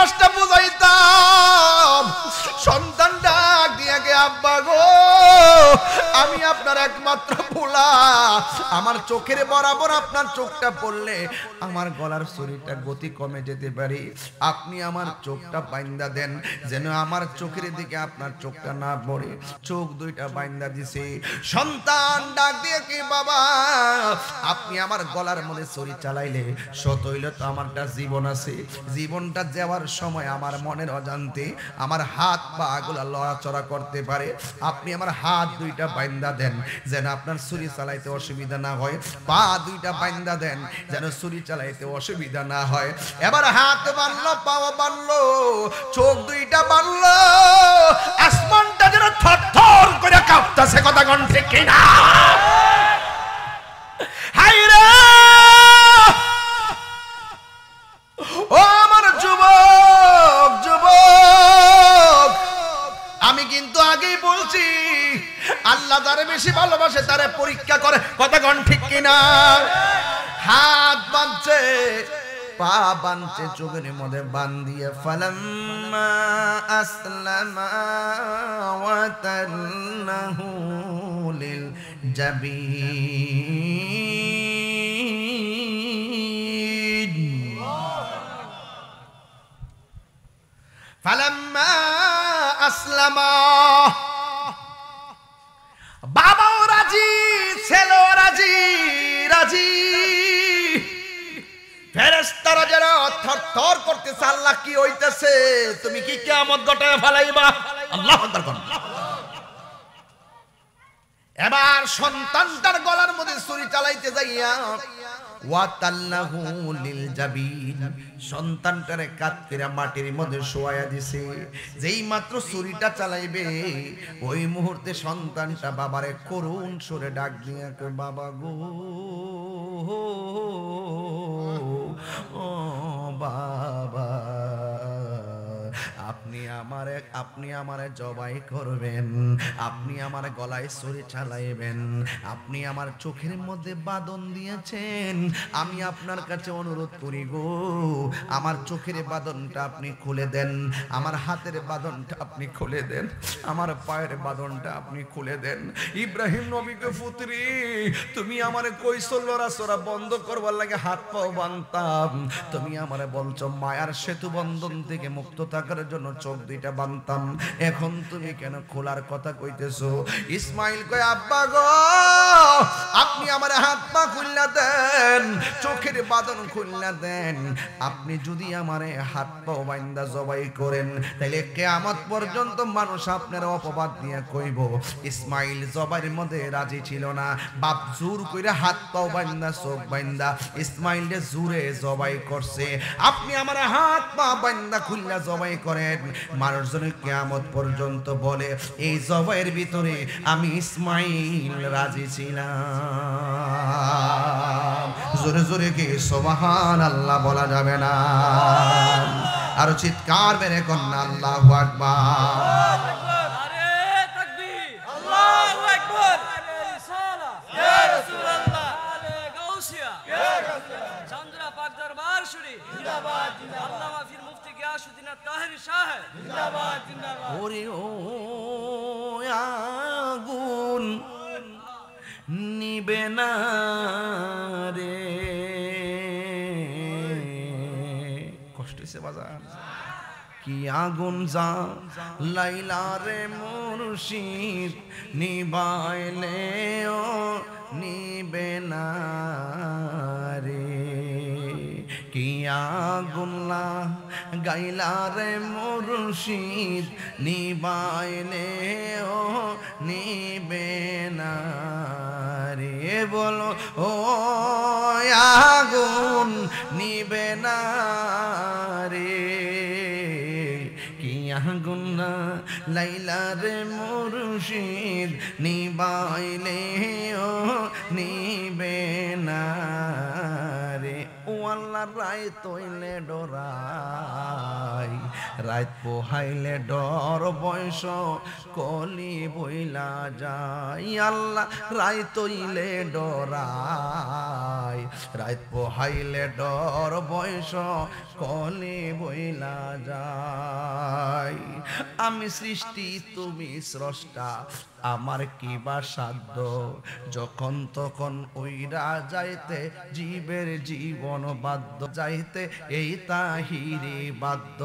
কষ্টটা বুঝাইতাম সন্তান ডাক দিয়ে আব্বা গো আমি আপনার একমাত্র খোলা আমার চোখের বরাবর আপনার চোখটা পড়লে আমার গলার শরীরটা গতি কমে যেতে পারে আপনি আমার চোখটা বাইন্দা দেন যেন আমার চোখের দিকে আপনার চোখটা না পড়ে চোখ দুইটা বাইন্দা দিছে সন্তান ডাক দিয়ে কি বাবা আপনি আমার গলার মধ্যে শরীর চালাইলে সত হইলে তো আমারটা জীবন আছে জীবনটা যাওয়ার সময় আমার মনের অজান্তে আমার হাত বা আগুলা লড়াচড়া করতে পারে আপনি আমার হাত দুইটা বাইন্দা দেন যেন আপনার ছুরি চালাইতে অসুবিধা না হয় পা দুইটা বাইন্দা দেন যেন ছুরি চালাইতে অসুবিধা না হয় এবার হাত বানলো পাও বানলো চোখ দুইটা বানলো আসমানটা যেন থরথর করে কাঁপতেছে কথা কোন কিনা হাইরা ও আমার আমি কিন্তু আগেই বলছি আল্লাহ যারে বেশি ভালোবাসে তারে পরীক্ষা করে কথা কন ঠিক কিনা হাত বাঁধছে পা বাঁধছে চোখের মধ্যে বান্দিয়ে দিয়ে ফালাম্মা আসলামা ফালাম্মা আসলামা বাবাও রাজি ছেলেও রাজি রাজি আল্লাহ তুমি কি কেমন ঘটায় ফেলাইবা আল্লাহ এবার সন্তানটার গলার মধ্যে ছুরি চালাইতে যাইয়া ওয়াতাল্লাহু জাবিন সন্তানটারে কাতকিরা মাটির মধ্যে শোয়া দিছে যেই মাত্র চুরিটা চালাইবে ওই মুহূর্তে সন্তানটা বাবারে করুণ সুরে ডাক দিয়ে বাবা গো ও বাবা আপনি আমার আপনি আমার জবাই করবেন আপনি আমার গলায় ছুরি চালাইবেন আপনি আমার চোখের মধ্যে বাদন দিয়েছেন আমি আপনার কাছে অনুরোধ করি গো আমার চোখের বাদনটা আপনি খুলে দেন আমার হাতের বাদনটা আপনি খুলে দেন আমার পায়ের বাদনটা আপনি খুলে দেন ইব্রাহিম নবীকে ফুতরি তুমি আমার কৈশল্যরা লড়াচড়া বন্ধ করবার লাগে হাত পাও বানতাম তুমি আমার বলছো মায়ার সেতু বন্ধন থেকে মুক্ত থাকার জন্য চোখ দুইটা বানতাম এখন তুমি কেন খোলার কথা কইতেছো ইসমাইল কয় আব্বা গো আপনি আমার হাত পা খুললা দেন চোখের বাদন খুললা দেন আপনি যদি আমার হাত পা বাইন্দা জবাই করেন তাহলে কেয়ামত পর্যন্ত মানুষ আপনার অপবাদ দিয়ে কইব ইসমাইল জবাইয়ের মধ্যে রাজি ছিল না বাপ জোর করে হাত পাও বাইন্দা চোখ বাইন্দা ইসমাইল জুরে জবাই করছে আপনি আমার হাত পা বাইন্দা খুললা জবাই করেন মানুষজন কেয়ামত পর্যন্ত বলে এই জবাইয়ের ভিতরে আমি ইসমাইল রাজি ছিলাম জোরে জোরে কি সোবাহান আল্লাহ বলা যাবে না আরো চিৎকার বেড়ে কন্যা আল্লাহ আকবার গিয়াসুদ্দিন তাহের শাহ জিন্দাবাদ জিন্দাবাদ ওরে ও আগুন নিবে না রে কষ্ট হয়েছে বাজার কি আগুন যা লাইলা রে মুর্শিদ নিবাইলে ও নিবে না রে কিয়া গুল্লা গাইলা রে মুর্শিদ নিবাইলে ও নিবে না রে বলো ও আগুন নিবে না রে কিয়া গুল্লা লাইলা রে মুর্শিদ নিবাইলে ও নিবে না আল্লাহর রায় তৈলে ডরাই রাত পোহাইলে ডর বয়স কলি বইলা যাই আল্লাহ রায় তৈলে ডরাই রাত পোহাইলে ডর বয়স কলি বইলা যায় আমি সৃষ্টি তুমি স্রষ্টা আমার কি বা সাধ্য যখন তখন ওইরা যাইতে জীবের জীবন বাদ্য যাইতে এই তাহিরে বাদ্য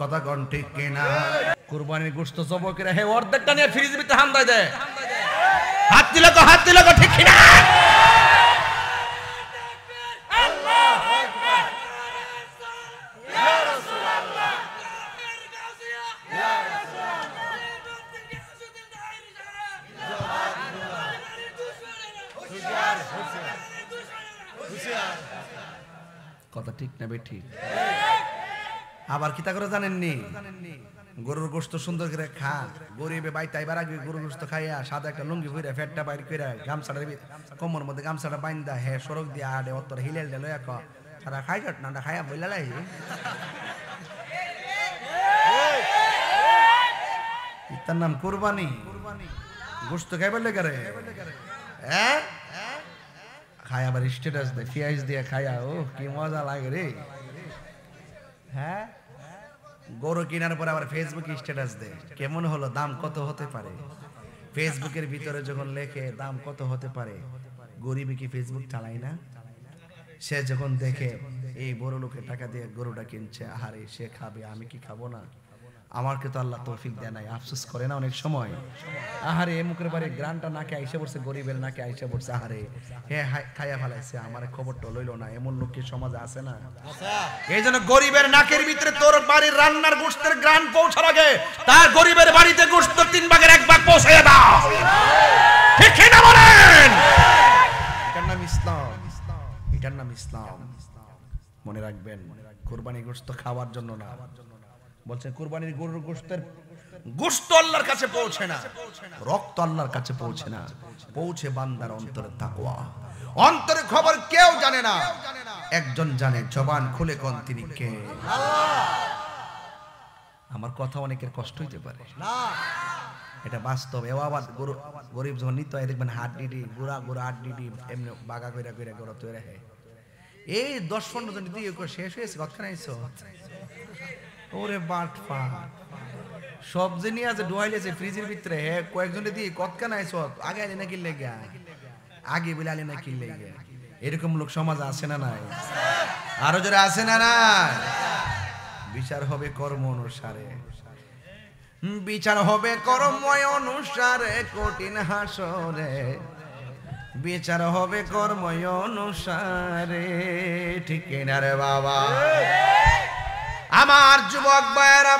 কথা কন ঠিক কিনা কুরবানির গোস্ত সবকেরা হে অর্ধেকটা নিয়ে ফ্রিজ ভিতরে হামদায় দেয় হাত তো হাত তো ঠিক কিনা কথা ঠিক না বেঠি আবার কি তা করে জানেননি গরুর গোস্ত সুন্দর করে খা গরিবে বাই তাইবার আগে গরুর গোস্ত খাইয়া সাদা একটা লুঙ্গি ফুইরা ফ্যাটটা বাইর করে গামছাটা কোমর মধ্যে গামছাটা বাইন্দা হে সড়ক দিয়ে আড়ে অতর হিলেল ডে লয়া ক তারা খাই ঘট না খাইয়া বইলা লাই তার নাম কুরবানি গোস্ত খাইবার লেগে রে হ্যাঁ খায় আবার স্ট্যাটাস দেয় পেঁয়াজ দিয়ে খায়া ও কি মজা লাগে রে হ্যাঁ গরু কেনার পর আবার ফেসবুকে স্ট্যাটাস দেয় কেমন হলো দাম কত হতে পারে ফেসবুকের ভিতরে যখন লেখে দাম কত হতে পারে গরিবে কি ফেসবুক চালায় না সে যখন দেখে এই বড় লোকে টাকা দিয়ে গরুটা কিনছে আহারে সে খাবে আমি কি খাবো না আমারকে তো আল্লাহ তৌফিক দেয় নাই আফসোস করে না অনেক সময় আহারে মুখের বাড়ি গ্রানটা নাকে আইসা পড়ছে গরিবের নাকে আইসা পড়ছে আহারে হে খাইয়া ফেলাইছে আমার খবরটা লইল না এমন লোক কি সমাজে আছে না এই জন্য গরিবের নাকের ভিতরে তোর বাড়ির রান্নার গোষ্ঠের গ্রান পৌঁছার আগে তার গরিবের বাড়িতে গোষ্ঠ তিন ভাগের এক ভাগ পৌঁছাইয়া দাও ঠিক না বলেন এটার নাম ইসলাম এটার নাম ইসলাম মনে রাখবেন কোরবানি গোষ্ঠ খাওয়ার জন্য না বলছে কোরবানির গরুর গোস্তের গোস্ত আল্লাহর কাছে পৌঁছে না রক্ত আল্লাহর কাছে পৌঁছে না পৌঁছে বান্দার অন্তরে তাকওয়া অন্তরে খবর কেউ জানে না একজন জানে জবান খুলে কোন তিনি কে আমার কথা অনেকের কষ্ট হইতে পারে এটা বাস্তব এও আবার গরিব যখন নিত হয় দেখবেন হাত ডিডি গুড়া গোড়া হাট ডিডি এমনি বাগা কইরা কইরা গোড়া তৈরি এই দশ পনেরো জন দিয়ে শেষ হয়েছে কতক্ষণ আইসো ওরে বাটপা সবজি নিয়ে আছে ডুয়াইলেছে ফ্রিজের ভিতরে হে কয়েকজনে দিয়ে কতকা নাই সব আগে আলি না কিনলে গে আগে বলে আলি না কিনলে গা এরকম লোক সমাজ আছে না নাই আরো যারা আছে না নাই বিচার হবে কর্ম অনুসারে বিচার হবে কর্ময় অনুসারে কঠিন হাসরে বিচার হবে কর্ময় অনুসারে ঠিক না রে বাবা আমার যুবক বয়েরা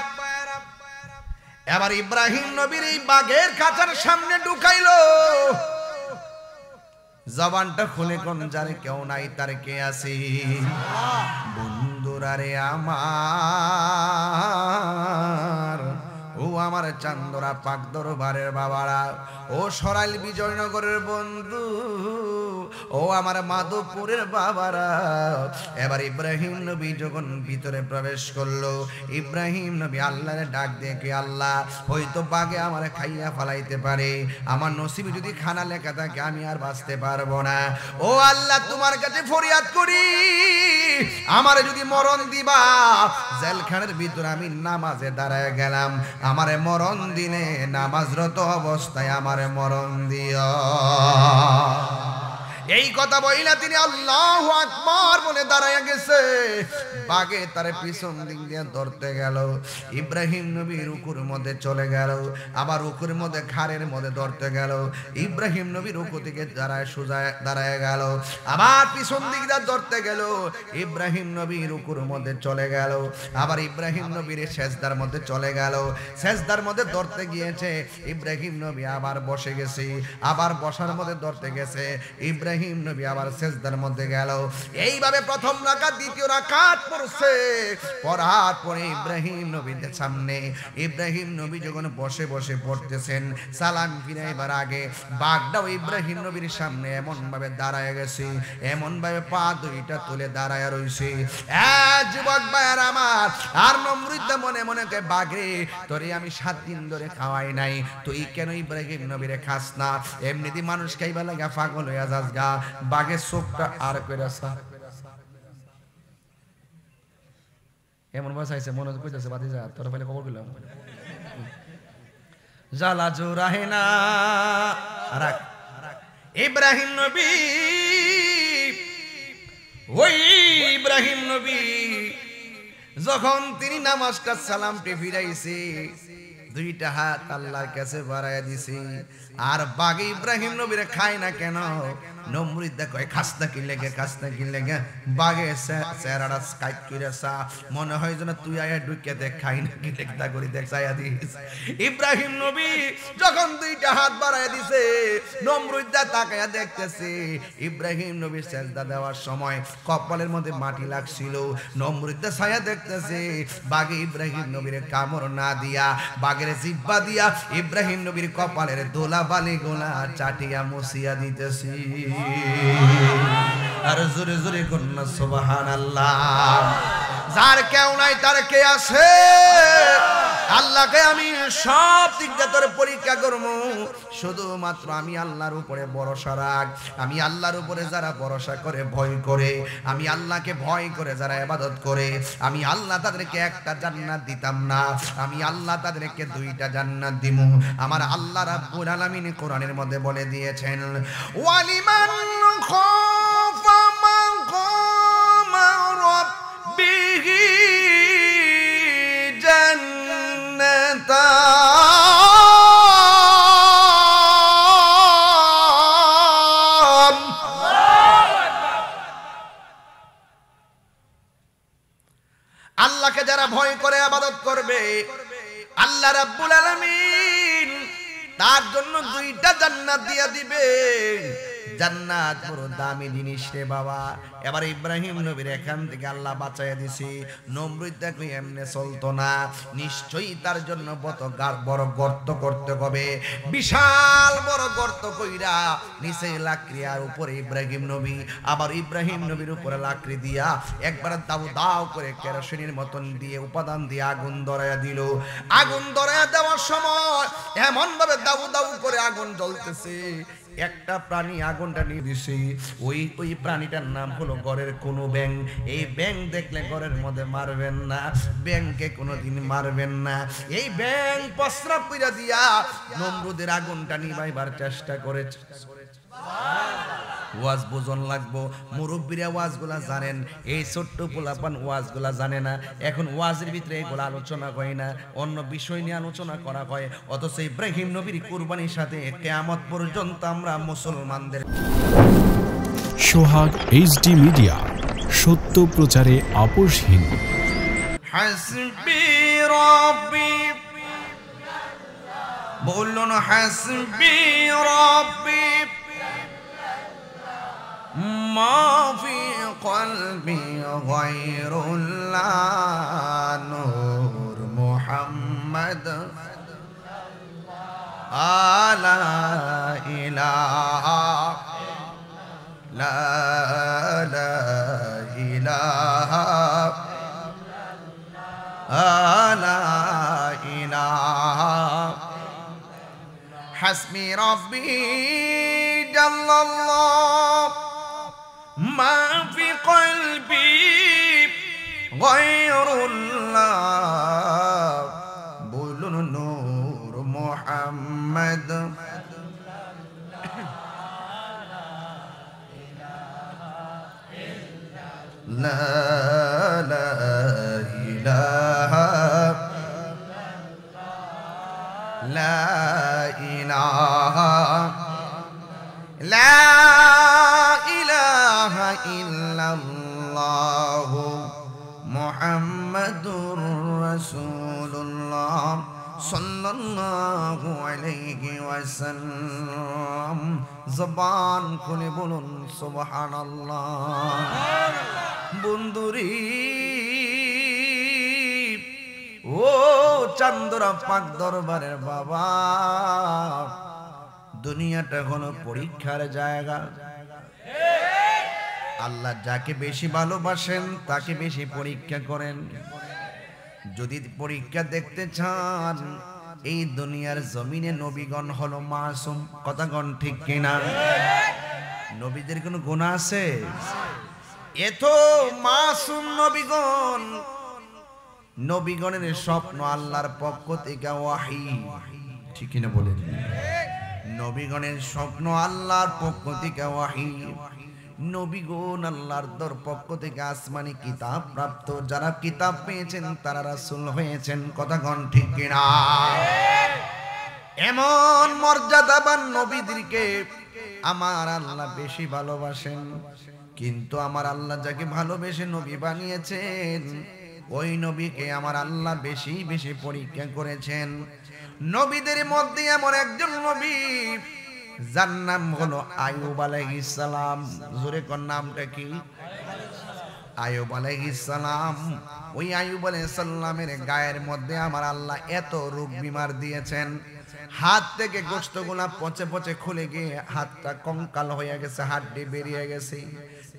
এবার ইব্রাহিম নবীর এই বাঘের খাঁচার সামনে ঢুকাইল জবানটা খুলে কোন জানে কেউ নাই তার কে আসি বন্ধুরা রে আমার আমার চান্দরা পাক দরবারের বাবারা ও সরাইল বিজয়নগরের বন্ধু ও আমার মাধবপুরের বাবারা এবার ইব্রাহিম নবী যখন ভিতরে প্রবেশ করলো ইব্রাহিম নবী আল্লাহ ডাক দেখে কি আল্লাহ হয়তো বাগে আমার খাইয়া ফালাইতে পারে আমার নসিবে যদি খানা লেখা থাকে আমি আর বাঁচতে পারবো না ও আল্লাহ তোমার কাছে ফরিয়াদ করি আমার যদি মরণ দিবা জেলখানের ভিতরে আমি নামাজে দাঁড়ায় গেলাম আমার আমারে মরণ দিনে নামাজরত অবস্থায় আমারে মরণ দিয় এই কথা বইলা তিনি আল্লাহ আকবর বলে দাঁড়ায় গেছে বাগে তার পিছন দিক দিয়ে ধরতে গেল ইব্রাহিম নবী রুকুর মধ্যে চলে গেল আবার রুকুর মধ্যে ঘাড়ের মধ্যে ধরতে গেল ইব্রাহিম নবীর রুকু থেকে দাঁড়ায় সোজা দাঁড়ায় গেল আবার পিছন দিক দিয়ে ধরতে গেল ইব্রাহিম নবীর রুকুর মধ্যে চলে গেল আবার ইব্রাহিম নবীর সেজদার মধ্যে চলে গেল সেজদার মধ্যে ধরতে গিয়েছে ইব্রাহিম নবী আবার বসে গেছে আবার বসার মধ্যে ধরতে গেছে ইব্রাহিম ইব্রাহিম নবী আবার শেষদার মধ্যে গেল এইভাবে প্রথম রাখা দ্বিতীয় রাকাত পড়ছে পড়ার পরে ইব্রাহিম নবীদের সামনে ইব্রাহিম নবী যখন বসে বসে পড়তেছেন সালাম ফিরাইবার আগে বাঘটাও ইব্রাহিম নবীর সামনে এমনভাবে দাঁড়ায় গেছে এমনভাবে পা দুইটা তুলে দাঁড়ায় রয়েছে আমার আর নম্বর দা মনে মনে কে বাঘরে তোরে আমি সাত দিন ধরে খাওয়াই নাই তুই কেন ইব্রাহিম নবীরে খাস না এমনিতে মানুষ খাইবা লাগা পাগল হইয়া যাস গা বাঘের চোখটা আর করে এমন বয়স আইছে মনে কইতেছে বাদি যা তোর পাইলে খবর গেলাম জালা জোরাহে না রাখ ইব্রাহিম নবী ওই ইব্রাহিম নবী যখন তিনি নামাজটা সালামটি ফিরাইছে দুইটা হাত আল্লাহর কাছে বাড়াইয়া দিছে আর বাঘে ইব্রাহিম নবীরে খায় না কেন নমরুদ দেখো খাস্তা কি লেগে খাস্তা কি লেগে বাঘে চেহারাটা কাইট করে সা মনে হয় যেন তুই আয়া ঢুকে দেখ খাই না কি করি দেখ দিস ইব্রাহিম নবী যখন দুইটা হাত বাড়ায় দিছে তাকায়া দেখতেছে ইব্রাহিম নবী দেওয়ার সময় কপালের মধ্যে মাটি লাগছিল নমরুদ্দা সায়া দেখতেছে বাঘে ইব্রাহিম নবীর কামড় না দিয়া বাঘের জিব্বা দিয়া ইব্রাহিম নবীর কপালের দোলা বালি গোলা চাটিয়া মুসিয়া দিতেছি আর জোরে জোরে কন্যা সোবাহান আল্লাহ যার কেউ নাই তার কে আছে আল্লাহকে আমি সব দিকটা তোর পরীক্ষা করবো শুধুমাত্র আমি আল্লাহর উপরে ভরসা রাখ আমি আল্লাহর উপরে যারা ভরসা করে ভয় করে আমি আল্লাহকে ভয় করে যারা ইবাদত করে আমি আল্লাহ তাদেরকে একটা জান্নাত দিতাম না আমি আল্লাহ তাদেরকে দুইটা জান্নাত দিব আমার আল্লাহ রাব্বুল আলামিন কোরআনের মধ্যে বলে দিয়েছেন ওয়ালিমান খাফা মান قام ربه আল্লাহকে যারা ভয় করে আবাদত করবে আল্লাহ রাব্বুল আলামিন তার জন্য দুইটা জান্নাত দিয়া দিবে জান্নাত বড় দামি জিনিস রে বাবা এবার ইব্রাহিম নবীর এখান থেকে আল্লাহ বাঁচাইয়া দিছি নমরুদ দেখো এমনি চলতো না নিশ্চয়ই তার জন্য বত বড় গর্ত করতে হবে বিশাল বড় গর্ত কইরা নিচে লাকড়ি আর উপরে ইব্রাহিম নবী আবার ইব্রাহিম নবীর উপরে লাকড়ি দিয়া একবার দাউ দাও করে কেরোসিনের মতন দিয়ে উপাদান দিয়ে আগুন ধরাইয়া দিল আগুন ধরাইয়া দেওয়ার সময় এমন ভাবে দাউ দাউ করে আগুন জ্বলতেছে একটা প্রাণী আগুনটা নিয়ে দিছে ওই ওই প্রাণীটার নাম হলো হলো ঘরের কোন ব্যাংক এই ব্যাংক দেখলে ঘরের মধ্যে মারবেন না ব্যাংকে কোনোদিন মারবেন না এই ব্যাংক প্রস্রাব কইরা দিয়া নমরুদের আগুনটা নিবাইবার চেষ্টা করেছে ওয়াজ বোজন লাগবো মুরব্বীরা ওয়াজগুলা জানেন এই ছোট্ট পোলাপান ওয়াজগুলা জানে না এখন ওয়াজের ভিতরে এগুলো আলোচনা হয় না অন্য বিষয় নিয়ে আলোচনা করা হয় অথচ ইব্রাহিম নবীর কুরবানির সাথে কেয়ামত পর্যন্ত আমরা মুসলমানদের সোহাগ এইচডি মিডিয়া সত্য প্রচারে আপোষহীন বলুন হাসবি রব্বি ما في قلبي غير الله نور محمد لا إله لا لا إله لا إله حسبي ربي جل الله ما في قلبي غير الله بول نور محمد জবান খুলে বলুন সুবহানাল্লাহ বন্ধুরি ও চান্দরা পাক দরবারের বাবা দুনিয়াটা কোনো পরীক্ষার জায়গা আল্লাহ যাকে বেশি ভালোবাসেন তাকে বেশি পরীক্ষা করেন যদি পরীক্ষা দেখতে চান এই দুনিয়ার জমিনে নবীগণ হলো মাসুম কথাগণ ঠিক কিনা নবীদের কোনো গুণা আছে এত মাসুম নবীগণ নবীগণের স্বপ্ন আল্লাহর পক্ষ থেকে ওয়াহি ঠিক কিনা বলেন নবীগণের স্বপ্ন আল্লাহর পক্ষ থেকে ওয়াহি নবীগণ আল্লাহর দর পক্ষ থেকে আসমানি কিতাব প্রাপ্ত যারা কিতাব পেয়েছেন তারা রাসূল হয়েছেন গণ ঠিক কিনা এমন মর্যাদাবান নবীদেরকে আমার আল্লাহ বেশি ভালোবাসেন কিন্তু আমার আল্লাহ যাকে ভালোবেসে নবী বানিয়েছেন ওই নবীকে আমার আল্লাহ বেশি বেশি পরীক্ষা করেছেন নবীদের মধ্যে এমন একজন নবী যার নাম হলো আয়ুব আলাইহিসসালাম জোরে কোন নামটা কি আয়ুব আলাইহিসসালাম ওই আয়ুব আলাইহিসসালামের গায়ের মধ্যে আমার আল্লাহ এত রোগ বিমার দিয়েছেন হাত থেকে গোশতগুলা পচে পচে খুলে গিয়ে হাতটা কঙ্কাল হয়ে গেছে হাড্ডি বেরিয়ে গেছে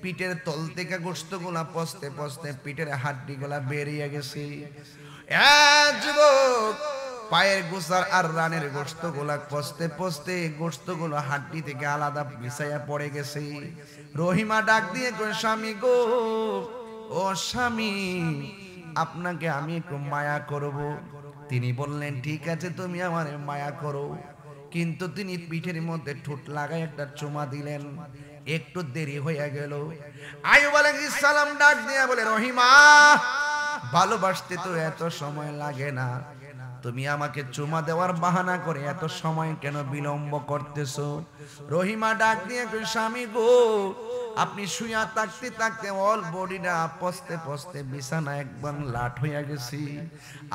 পিঠের তল থেকে গোস্ত গোলা পচতে পচতে পিঠের হাড্ডি গোলা বেরিয়ে গেছে পায়ের গোসার আর রানের গোস্ত গোলা পচতে পচতে গোস্ত গুলো হাড্ডি থেকে আলাদা মিশাইয়া পড়ে গেছে রহিমা ডাক দিয়ে স্বামী গো ও স্বামী আপনাকে আমি একটু মায়া করব তিনি বললেন ঠিক আছে তুমি আমার মায়া করো কিন্তু তিনি পিঠের মধ্যে ঠোঁট লাগায় একটা চুমা দিলেন একটু দেরি হয়ে গেল আয়ুব আলাইহিস সালাম ডাক দিয়া বলে রহিমা ভালোবাসতে তো এত সময় লাগে না তুমি আমাকে চুমা দেওয়ার বাহানা করে এত সময় কেন বিলম্ব করতেছো রহিমা ডাক দিয়ে স্বামী গো আপনি শুয়া থাকতে থাকতে অল বডিটা পস্তে পস্তে বিছানা একদম লাট হইয়া গেছি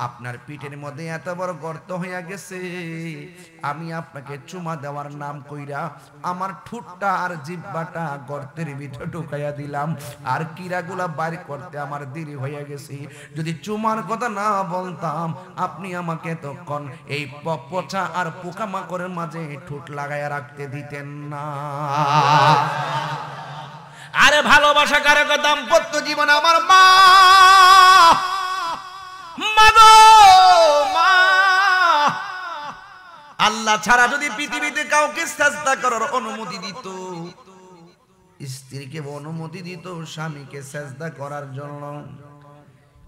আপনার পিঠের মধ্যে এত বড় গর্ত হইয়া গেছে আমি আপনাকে চুমা দেওয়ার নাম কইরা আমার ঠুটটা আর জিব্বাটা গর্তের ভিতরে ঢুকাইয়া দিলাম আর কিরাগুলা বাইর করতে আমার দেরি হইয়া গেছি যদি চুমার কথা না বলতাম আপনি আমাকে তখন এই পচা আর পোকামাকড়ের মাঝে ঠুট লাগাইয়া রাখতে দিতেন না আরে ভালোবাসা কারে দাম্পত্য জীবন আমার মা মাগো মা আল্লাহ ছাড়া যদি পৃথিবীতে কাউকে সাজদা করার অনুমতি দিত স্ত্রীকে অনুমতি দিত স্বামীকে সাজদা করার জন্য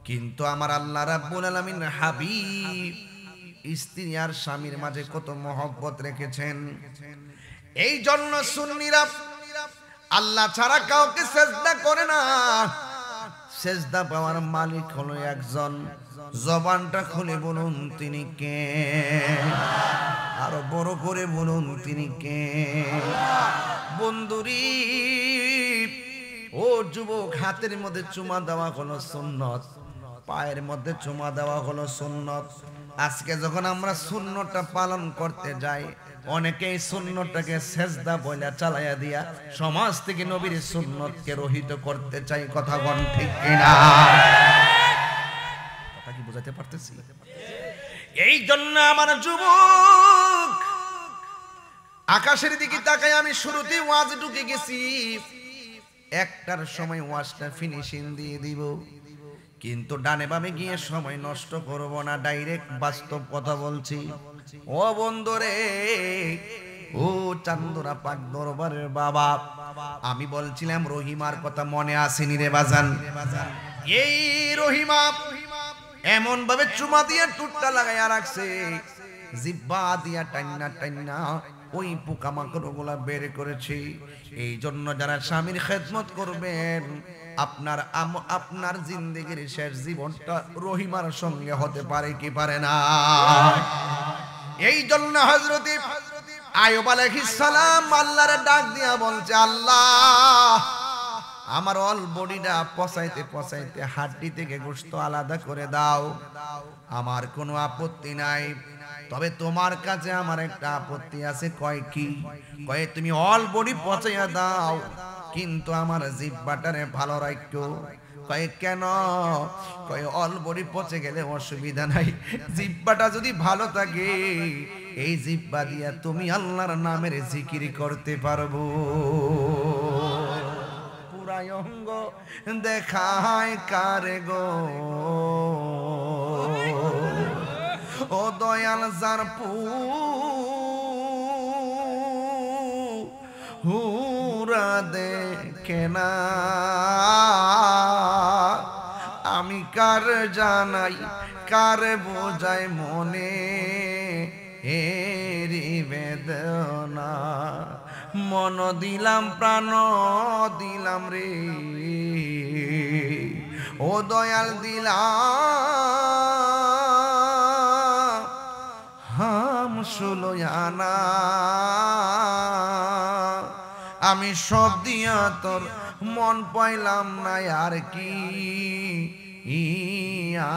কিন্তু আমার আল্লাহ রাব্বুল আলামিন হাবিব স্ত্রী আর স্বামীর মাঝে কত মহব্বত রেখেছেন এই জন্য সুন্নিরা আল্লাহ ছাড়া কাউকে সেজদা করে না সেজদা পাওয়ার মালিক হলো একজন জবানটা খুলে বলুন তিনি কে আরো বড় করে বলুন তিনি কে বন্ধুরি ও যুবক হাতের মধ্যে চুমা দেওয়া হলো সুন্নত পায়ের মধ্যে চুমা দেওয়া হলো সুন্নত আজকে যখন আমরা শূন্যটা পালন করতে যাই অনেকেই শূন্যটাকে সেজদা বইলা চালাইয়া দিয়া সমাজ থেকে নবীর সুন্নতকে রহিত করতে চাই কথা বল ঠিক কিনা কথা কি বোঝাতে পারতেছি এই জন্য আমার যুবক আকাশের দিকে তাকাই আমি শুরুতে ওয়াজ ঢুকে গেছি একটার সময় ওয়াজটা ফিনিশিং দিয়ে দিব কিন্তু ডানে বামে গিয়ে সময় নষ্ট করব না ডাইরেক্ট বাস্তব কথা বলছি ও বন্দরে ও চান্দরা পাক দরবারের বাবা আমি বলছিলাম রহিমার কথা মনে আসেনি রে বাজান এই রহিমা এমন ভাবে চুমা দিয়ে টুটটা লাগাইয়া রাখছে জিব্বা দিয়া টাইনা টাইনা ওই পোকামাকড় গুলা বের করেছি এই জন্য যারা স্বামীর খেদমত করবেন আপনার আপনার জিন্দগির শেষ জীবনটা রহিমার সঙ্গে হতে পারে কি পারে না এই জন্য হজরতি আয়ুব সালাম আল্লাহর ডাক দিয়া বলছে আল্লাহ আমার অল বডিটা পচাইতে পচাইতে হাড্ডি থেকে গোস্ত আলাদা করে দাও আমার কোনো আপত্তি নাই তবে তোমার কাছে আমার একটা আপত্তি আছে কয় কি কয়ে তুমি অল বডি পচাইয়া দাও কিন্তু আমার বাটারে ভালো রাখো কয়ে কেন কয়ে অলবরি পচে গেলে অসুবিধা নাই জিব্বাটা যদি ভালো থাকে এই জিব্বা দিয়া তুমি আল্লাহর নামের জিকির করতে পারবো পুরায়ঙ্গ দেখায় কারে গো ও দয়াল যার পু হুরা দেখ কেনা আমি কার জানাই কার বোঝাই মনে এরি বেদনা মন দিলাম প্রাণ দিলাম রে ও দয়াল দিলাম হাম আনা আমি সব দিয়া তোর মন পাইলাম না আর কি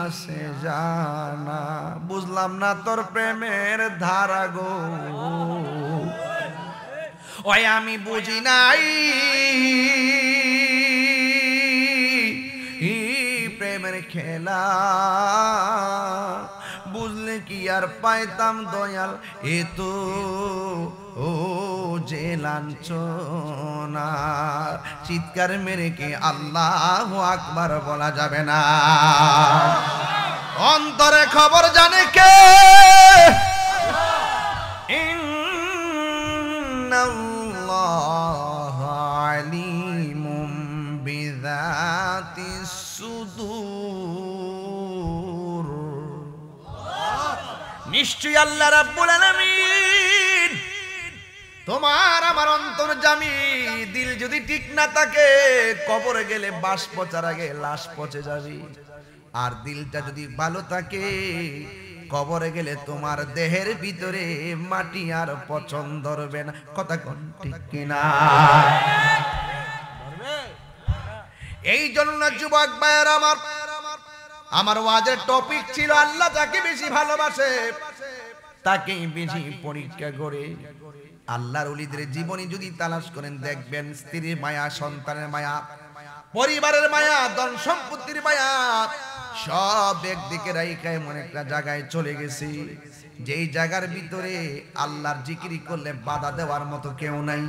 আসে জানা বুঝলাম না তোর প্রেমের ধারা গো ওই আমি বুঝি নাই প্রেমের খেলা বুঝলে কি আর পাইতাম দয়াল এ তো ও যে লাঞ্ছনা চিৎকার মেরে কি আল্লাহ আকবার বলা যাবে না অন্তরে খবর জানে কে নিশ্চয় আল্লাহ রাব্বুল আলামিন তোমার আমার অন্তর জামি দিল যদি ঠিক না থাকে কবরে গেলে বাস পচার আগে লাশ পচে যাবি আর দিলটা যদি ভালো থাকে কবরে গেলে তোমার দেহের ভিতরে মাটি আর পছন্দ ধরবে না কথা কোন ঠিক কিনা এই জন্য যুবক ভাইয়ের আমার আমার ওয়াজের টপিক ছিল আল্লাহ যাকে বেশি ভালোবাসে তাকেই বেশি পরীক্ষা করে আল্লাহর অলিদের জীবনী যদি তালাশ করেন দেখবেন স্ত্রীর মায়া সন্তানের মায়া পরিবারের মায়া ধন সম্পত্তির মায়া সব একদিকে রাইখায় এমন একটা জায়গায় চলে গেছি যেই জায়গার ভিতরে আল্লাহর জিকিরি করলে বাধা দেওয়ার মতো কেউ নাই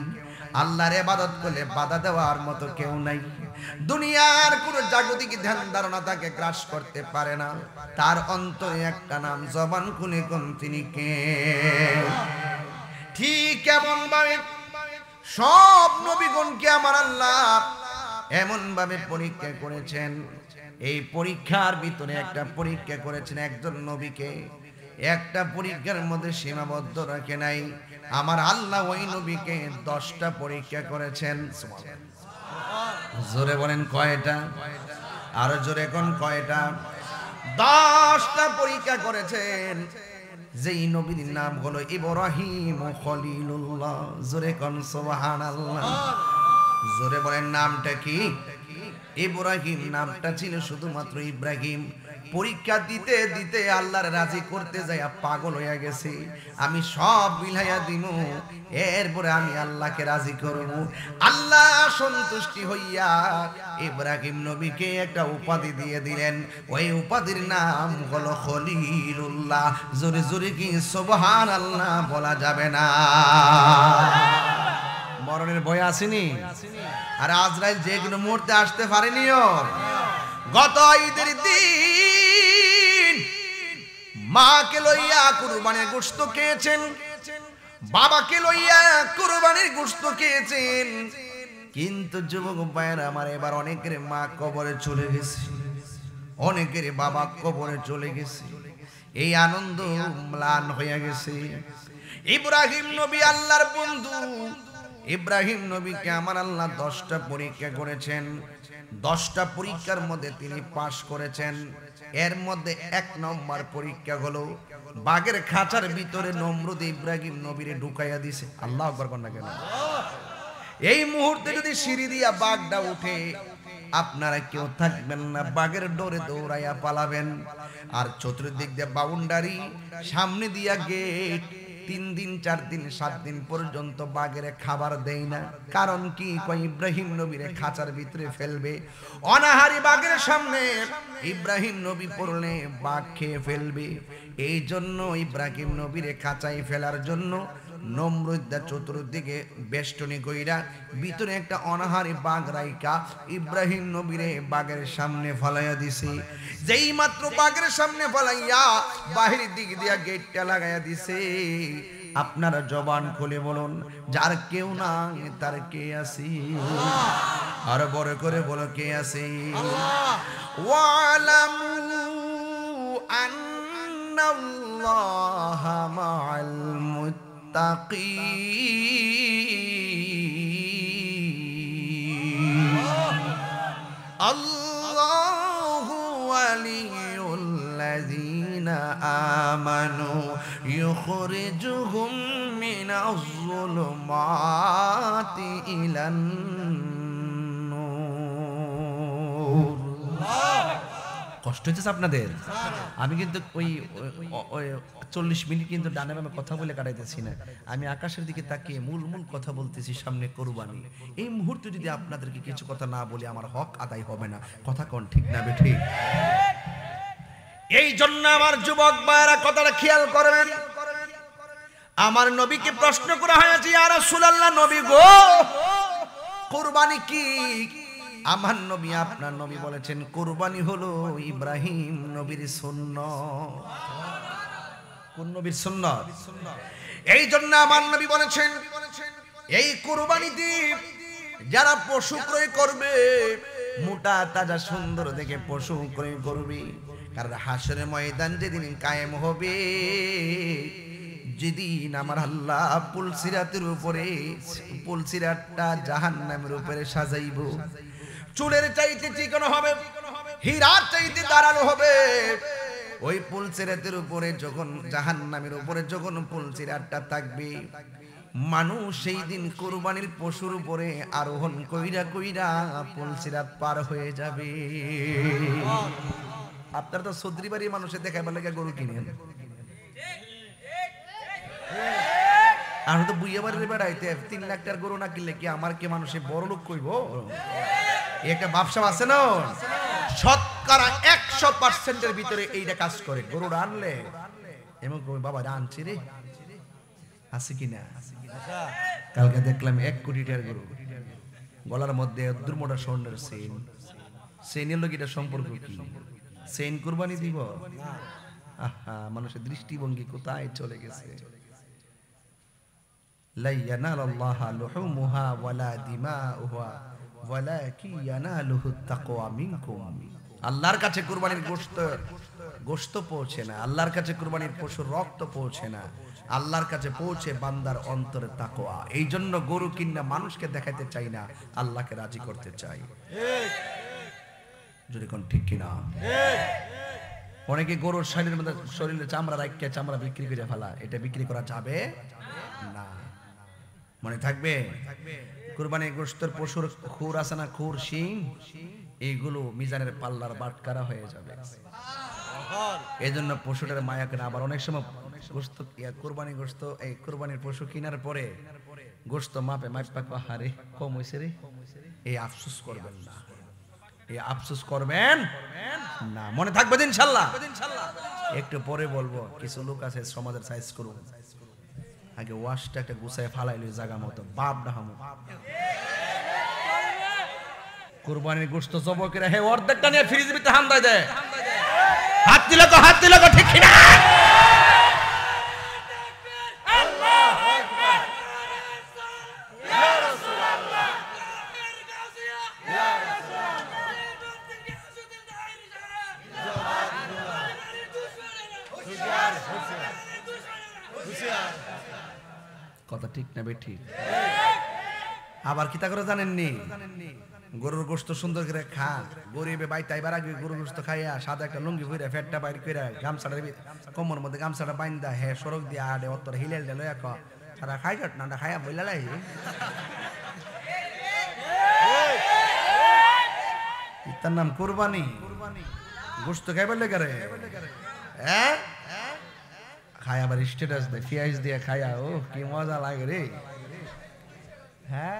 আল্লাহর এবাদত করলে বাধা দেওয়ার মতো কেউ নাই দুনিয়ার কোন জাগতিক ধ্যান ধারণা তাকে গ্রাস করতে পারে না তার অন্তরে একটা নাম জবান খুনে কোন তিনি কে ঠিক এমন ভাবে সব নবীগণকে আমার আল্লাহ এমন ভাবে পরীক্ষা করেছেন এই পরীক্ষার ভিতরে একটা পরীক্ষা করেছেন একজন নবীকে একটা পরীক্ষার মধ্যে সীমাবদ্ধ রাখে নাই আমার আল্লাহ ওই নবীকে দশটা পরীক্ষা করেছেন জোরে বলেন কয়টা আরো জোরে এখন কয়টা দশটা পরীক্ষা করেছেন যেই নবীর নাম হলো ইব্রাহিম খলিলুল্লাহ জোরে কন সুবহানাল্লাহ জোরে বলেন নামটা কি ইব্রাহিম নামটা ছিল শুধুমাত্র ইব্রাহিম পরীক্ষা দিতে দিতে আল্লাহর রাজি করতে যাইয়া পাগল হইয়া গেছি আমি সব মিলাইয়া দিব এরপরে আমি আল্লাহকে রাজি করব আল্লাহ সন্তুষ্টি হইয়া ইব্রাহিম নবীকে একটা উপাধি দিয়ে দিলেন ওই উপাধির নাম হল খলিলুল্লাহ জোরে জোরে কি সোবহান আল্লাহ বলা যাবে না মরণের ভয় আসেনি আর আজরাইল যে কোনো মুহূর্তে আসতে পারেনিও গত ঈদের দিন মাকে লইয়া কুরবানির গোস্ত খেয়েছেন বাবাকে লইয়া কুরবানির গোস্ত খেয়েছেন কিন্তু যুবক ভাইয়ের আমার এবার অনেকের মা কবরে চলে গেছে অনেকের বাবা কবরে চলে গেছে এই আনন্দ ম্লান হইয়া গেছে ইব্রাহিম নবী আল্লাহর বন্ধু ইব্রাহিম নবীকে আমার আল্লাহ দশটা পরীক্ষা করেছেন দশটা পরীক্ষার মধ্যে তিনি পাশ করেছেন এর মধ্যে এক নম্বর পরীক্ষা হলো বাঘের খাঁচার ভিতরে নমরুদ ইব্রাহিম নবীরে ঢুকাইয়া দিছে আল্লাহ না কেন এই মুহূর্তে যদি সিঁড়ি দিয়া বাঘটা উঠে আপনারা কেউ থাকবেন না বাঘের ডোরে দৌড়াইয়া পালাবেন আর চতুর্দিক দিয়ে বাউন্ডারি সামনে দিয়া গেট তিন দিন চার দিন সাত দিন পর্যন্ত বাঘের খাবার দেই না কারণ কি কয় ইব্রাহিম নবীরে খাঁচার ভিতরে ফেলবে অনাহারি বাঘের সামনে ইব্রাহিম নবী পড়লে বাঘ খেয়ে ফেলবে এই জন্য ইব্রাহিম নবীরে খাঁচায় ফেলার জন্য নমরুদ্দা চতুর্দিকে বেষ্টনী কইরা ভিতরে একটা অনাহারে বাঘ রাইকা ইব্রাহিম নবীরে বাঘের সামনে ফলাইয়া দিছে যেই মাত্র বাঘের সামনে ফলাইয়া বাহিরের দিক দিয়া গেটটা লাগাইয়া দিছে আপনারা জবান খুলে বলুন যার কেউ না তার কে আসি আর বড় করে বলো কে আসি আল্লাহ المتقين الله ولي الذين آمنوا يخرجهم من الظلمات إلى النور الله কষ্ট হচ্ছে আপনাদের আমি কিন্তু ওই চল্লিশ মিনিট কিন্তু ডানে বামে কথা বলে কাটাইতেছি না আমি আকাশের দিকে তাকিয়ে মূল মূল কথা বলতেছি সামনে কোরবানি এই মুহূর্তে যদি আপনাদেরকে কিছু কথা না বলি আমার হক আদায় হবে না কথা কন ঠিক না বেঠি এই জন্য আমার যুবক ভাইয়েরা কথাটা খেয়াল করবেন আমার নবীকে প্রশ্ন করা হয়েছে আর সুলাল্লাহ নবী গো কোরবানি কি আমার নবী আপনার নবী বলেছেন কোরবানি হলো ইব্রাহিম নবীর শূন্য কোন নবীর শূন্য এই জন্য আমার নবী বলেছেন এই দ্বীপ যারা পশু ক্রয় করবে মোটা তাজা সুন্দর দেখে পশু ক্রয় করবে কারণ হাসরের ময়দান যেদিন কায়েম হবে যেদিন আমার আল্লাহ পুলসিরাতের উপরে পুলসিরাতটা জাহান্নামের উপরে সাজাইব চুলের চাইতে চিকন হবে হীরার চাইতে দাঁড়ানো হবে ওই পুলসিরাতের উপরে যখন নামের উপরে যখন পুলসিরাতটা থাকবে মানুষ সেই দিন কোরবানির পশুর উপরে আরোহণ কইরা কইরা পুলসিরাত পার হয়ে যাবে আপনার তো সদ্রি বাড়ির মানুষের দেখাবার লাগে গরু কিনেন আমি তো বুইয়া বাড়ির বেড়াইতে তিন লাখ টাকার গরু না কিনলে কি আমার কি মানুষে বড় লোক কইব একটা ব্যবসা আছে না একশো পার্সেন্টের ভিতরে এইটা কাজ করে আনলে বাবা আনছি রে আছে কালকে দেখলাম এক কোটি টাকার গরু গলার মধ্যে দুর্মোটা স্বর্ণের সেন সেনের লোক এটা সম্পর্ক কি সেন দিব আহা মানুষের দৃষ্টিভঙ্গি কোথায় চলে গেছে আল্লাহ লুহুমুহা ওয়ালা দিমাউহা আল্লাহর কাছে কুরবানির গোস্ত গোস্ত পৌঁছে না আল্লাহর কাছে কুরবানির পশুর রক্ত পৌঁছে না আল্লাহর কাছে পৌঁছে বান্দার অন্তরে তাকোয়া এই জন্য গরু কিনা মানুষকে দেখাইতে চাই না আল্লাহকে রাজি করতে চাই যদি কোন ঠিক কিনা অনেকে গরুর শরীরের মধ্যে শরীরে চামড়া রাখকে চামড়া বিক্রি করে ফেলা এটা বিক্রি করা যাবে না মনে থাকবে কুরবানি গোস্তর পশুর খুর আছে না খুর শিং এইগুলো মিজানের পাল্লার বাটকারা হয়ে যাবে এই জন্য পশুটার মায়া কেনা আবার অনেক সময় গোস্ত কোরবানি গোস্ত এই কুরবানির পশু কেনার পরে গোস্ত মাপে মাপা হারে কম হয়েছে রে এই আফসোস করবেন না এই আফসোস করবেন না মনে থাকবে ইনশাল্লাহ একটু পরে বলবো কিছু লোক আছে সমাজের সাইজ করুন আগে ওয়াশটা একটা গুছায় ফালাইল জায়গা মতো বাপ না হামু কুরবানির গোস্ত জবকের হে অর্ধেকটা নিয়ে ফ্রিজ ভিতরে হামদা দেয় হাত দিলে তো হাত দিলে তো ঠিক না কথা ঠিক না বেঠি আবার কিতা করে জানেননি গরুর গোস্ত সুন্দর করে খা গরিবে বাই বার আগে গরুর গোস্ত খাইয়া সাদা একটা লুঙ্গি ফুইরা ফ্যাটটা বাইর কইরা গামছাটা কোমর মধ্যে গামছাটা বাইন্দা হ্যাঁ সড়ক দিয়ে আড়ে অত হিলেল ডে লয়া তারা খাই ঘট না খাইয়া বইলা লাই তার নাম কুরবানি গোস্ত খাইবার লেগে রে হ্যাঁ খায় আবার স্ট্যাটাস দেয় পেঁয়াজ দিয়ে খায়া ও কি মজা লাগে রে হ্যাঁ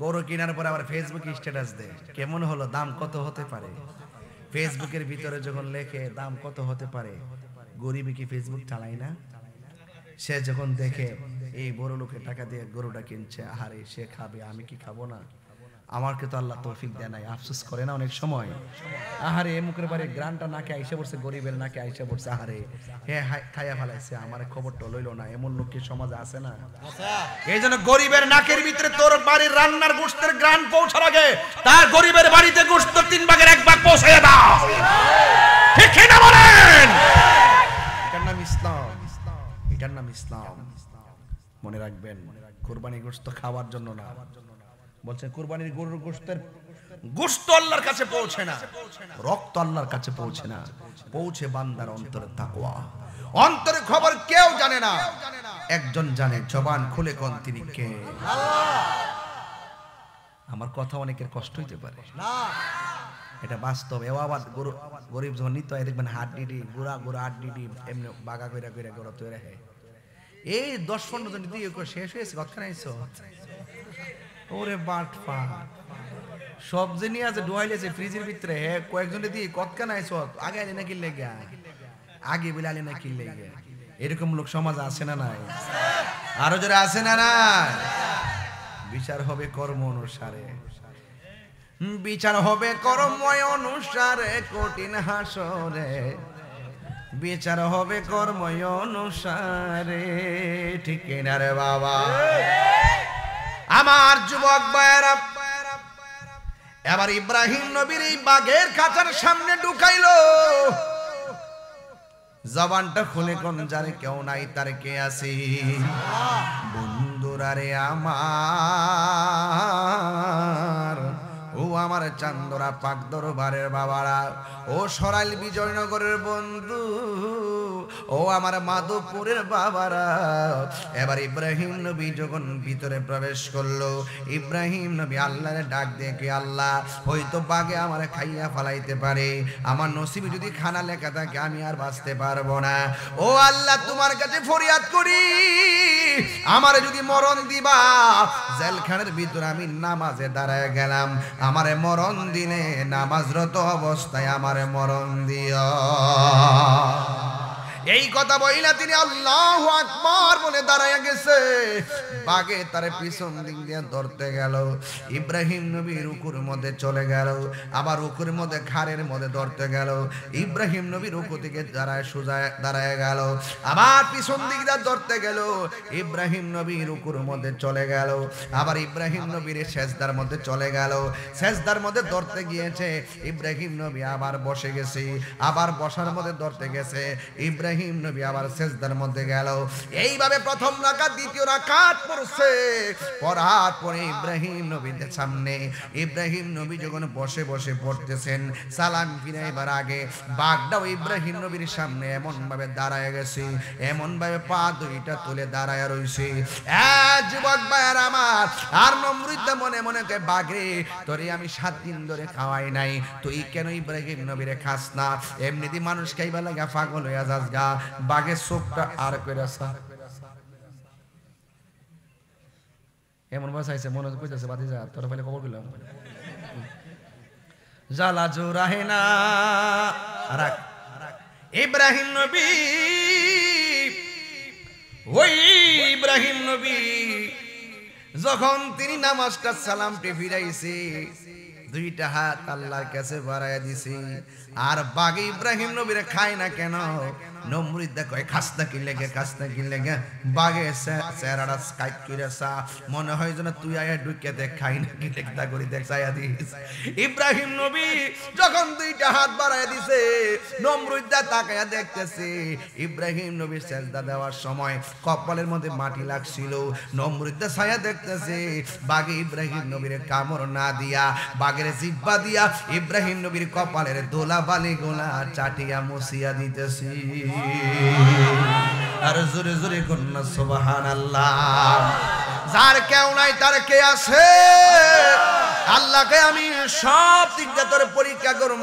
গরু কেনার পরে আবার ফেসবুকে স্ট্যাটাস দেয় কেমন হলো দাম কত হতে পারে ফেসবুকের ভিতরে যখন লেখে দাম কত হতে পারে গরিবে কি ফেসবুক চালায় না সে যখন দেখে এই বড় লোকের টাকা দিয়ে গরুটা কিনছে আহারে সে খাবে আমি কি খাবো না আমারকে তো আল্লাহ তৌফিক দেয় নাই আফসোস করে না অনেক সময় আহারে এ মুখের বাড়ি গ্রানটা নাকে আইসা পড়ছে গরিবের নাকে আইসা পড়ছে আহারে হে খাইয়া ফেলাইছে আমার খবরটা লইল না এমন লোক কি সমাজে আছে না এই জন্য গরিবের নাকের ভিতরে তোর বাড়ির রান্নার গোষ্ঠের গ্রান পৌঁছার আগে তার গরিবের বাড়িতে গোষ্ঠ তিন ভাগের এক ভাগ পৌঁছাইয়া দাও ঠিক না বলেন এটার নাম ইসলাম এটার নাম ইসলাম মনে রাখবেন কোরবানি গোষ্ঠ খাওয়ার জন্য না বলছে কোরবানির গরুর গোস্তের গোস্ত আল্লাহর কাছে পৌঁছে না রক্ত আল্লাহর কাছে পৌঁছে না পৌঁছে বান্দার অন্তরে তাকওয়া অন্তরে খবর কেউ জানে না একজন জানে জবান খুলে কোন তিনি কে আমার কথা অনেকের কষ্ট হইতে পারে এটা বাস্তব এও আবার গরিব যখন নিত দেখবেন হাত ডিডি গুড়া গুড়া হাত ডিডি এমনি বাগা কইরা কইরা গোড়া তৈরি এই দশ পনেরো জন দিয়ে শেষ হয়েছে কথা নাইছো ওরে বাটফা সব যে নিয়ে আছে ডুয়াইলেছে ফ্রিজের ভিতরে হে কয়েকজনে দিয়ে কতকা নাই সব আগে আলি না কিনলে গা আগে বলে আলি না কিনলে গা এরকম লোক সমাজ আছে না নাই আরো যারা আছে না নাই বিচার হবে কর্ম অনুসারে বিচার হবে কর্ময় অনুসারে কঠিন হাসরে বিচার হবে কর্ময় অনুসারে ঠিক না রে বাবা আমার যুবক বায়রা এবার ইব্রাহিম নবীর এই বাঘের খাঁচার সামনে ঢুকাইল জবানটা খুলে কোন জানে কেউ নাই তার কে আছে বন্ধুরা রে আমার আমার চান্দরা পাক দরবারের বাবারা ও সরাইল বিজয়নগরের বন্ধু ও আমার মাধবপুরের বাবারা এবার ইব্রাহিম নবী যখন ভিতরে প্রবেশ করলো ইব্রাহিম নবী আল্লাহ ডাক দিয়ে কি আল্লাহ হয়তো বাগে আমার খাইয়া ফালাইতে পারে আমার নসিবে যদি খানা লেখা থাকে আমি আর বাঁচতে পারবো না ও আল্লাহ তোমার কাছে ফরিয়াদ করি আমার যদি মরণ দিবা জেলখানের ভিতরে আমি নামাজে দাঁড়ায় গেলাম আমার আমারে মরণ দিনে নামাজরত অবস্থায় আমারে মরণ দিয়া এই কথা বইলা তিনি আল্লাহ আকবর বলে দাঁড়ায় গেছে বাগে তার পিছন দিক দিয়ে ধরতে গেল ইব্রাহিম নবী রুকুর মধ্যে চলে গেল আবার রুকুর মধ্যে ঘাড়ের মধ্যে ধরতে গেল ইব্রাহিম নবীর রুকু থেকে দাঁড়ায় সোজা দাঁড়ায় গেল আবার পিছন দিক দিয়ে ধরতে গেল ইব্রাহিম নবী রুকুর মধ্যে চলে গেল আবার ইব্রাহিম নবীর সেজদার মধ্যে চলে গেল সেজদার মধ্যে ধরতে গিয়েছে ইব্রাহিম নবী আবার বসে গেছে আবার বসার মধ্যে ধরতে গেছে ইব্রাহিম ইব্রাহিম নবী আবার শেষদার মধ্যে গেল এইভাবে প্রথম রাখা দ্বিতীয় রাকাত পড়ছে পড়ার পরে ইব্রাহিম নবীদের সামনে ইব্রাহিম নবী যখন বসে বসে পড়তেছেন সালাম ফিরাইবার আগে বাঘটাও ইব্রাহিম নবীর সামনে এমনভাবে দাঁড়ায় গেছে এমনভাবে পা দুইটা তুলে দাঁড়ায় রয়েছে যুবক ভাইয়ার আমার আর নমৃদ্ধ মনে মনে কে বাঘরে তোরে আমি সাত দিন ধরে খাওয়াই নাই তুই কেন ইব্রাহিম নবীরে খাস না এমনিতে মানুষ খাইবা লাগা ফাগল হয়ে যাস গা না বাঘের চোখটা আর করে আসা এমন বয়স আইছে মনে কইতেছে বাদি যা তোর পাইলে খবর গেলাম জালা জোরাহে না রাখ ইব্রাহিম নবী ওই ইব্রাহিম নবী যখন তিনি নামাজটা সালামটি ফিরাইছে দুইটা হাত আল্লাহর কাছে বাড়াইয়া দিছি আর বাঘ ইব্রাহিম নবীরে খায় না কেন নমরুদ দেখো খাস নাকি লেগে খাস নাকি লেগে বাগে চেহারাটা কাইট করে সা মনে হয় যেন তুই আয়া ঢুকে দেখ খাই নাকি লেখতা করি দেখ চাইয়া ইব্রাহিম নবী যখন দুইটা হাত বাড়ায় দিছে নমরুদ দা তাকায়া দেখতেছে ইব্রাহিম নবী সেজদা দেওয়ার সময় কপালের মধ্যে মাটি লাগছিল নমরুদ দা ছায়া দেখতেছে বাগে ইব্রাহিম নবীর কামড় না দিয়া বাগের জিব্বা দিয়া ইব্রাহিম নবীর কপালের দোলা বালি গোলা চাটিয়া মুসিয়া দিতেছি আর জোরে জোরে কন্যা সোবাহান আল্লাহ যার কেউ নাই তার কে আছে আল্লাহকে আমি সব দিকটা তোর পরীক্ষা করব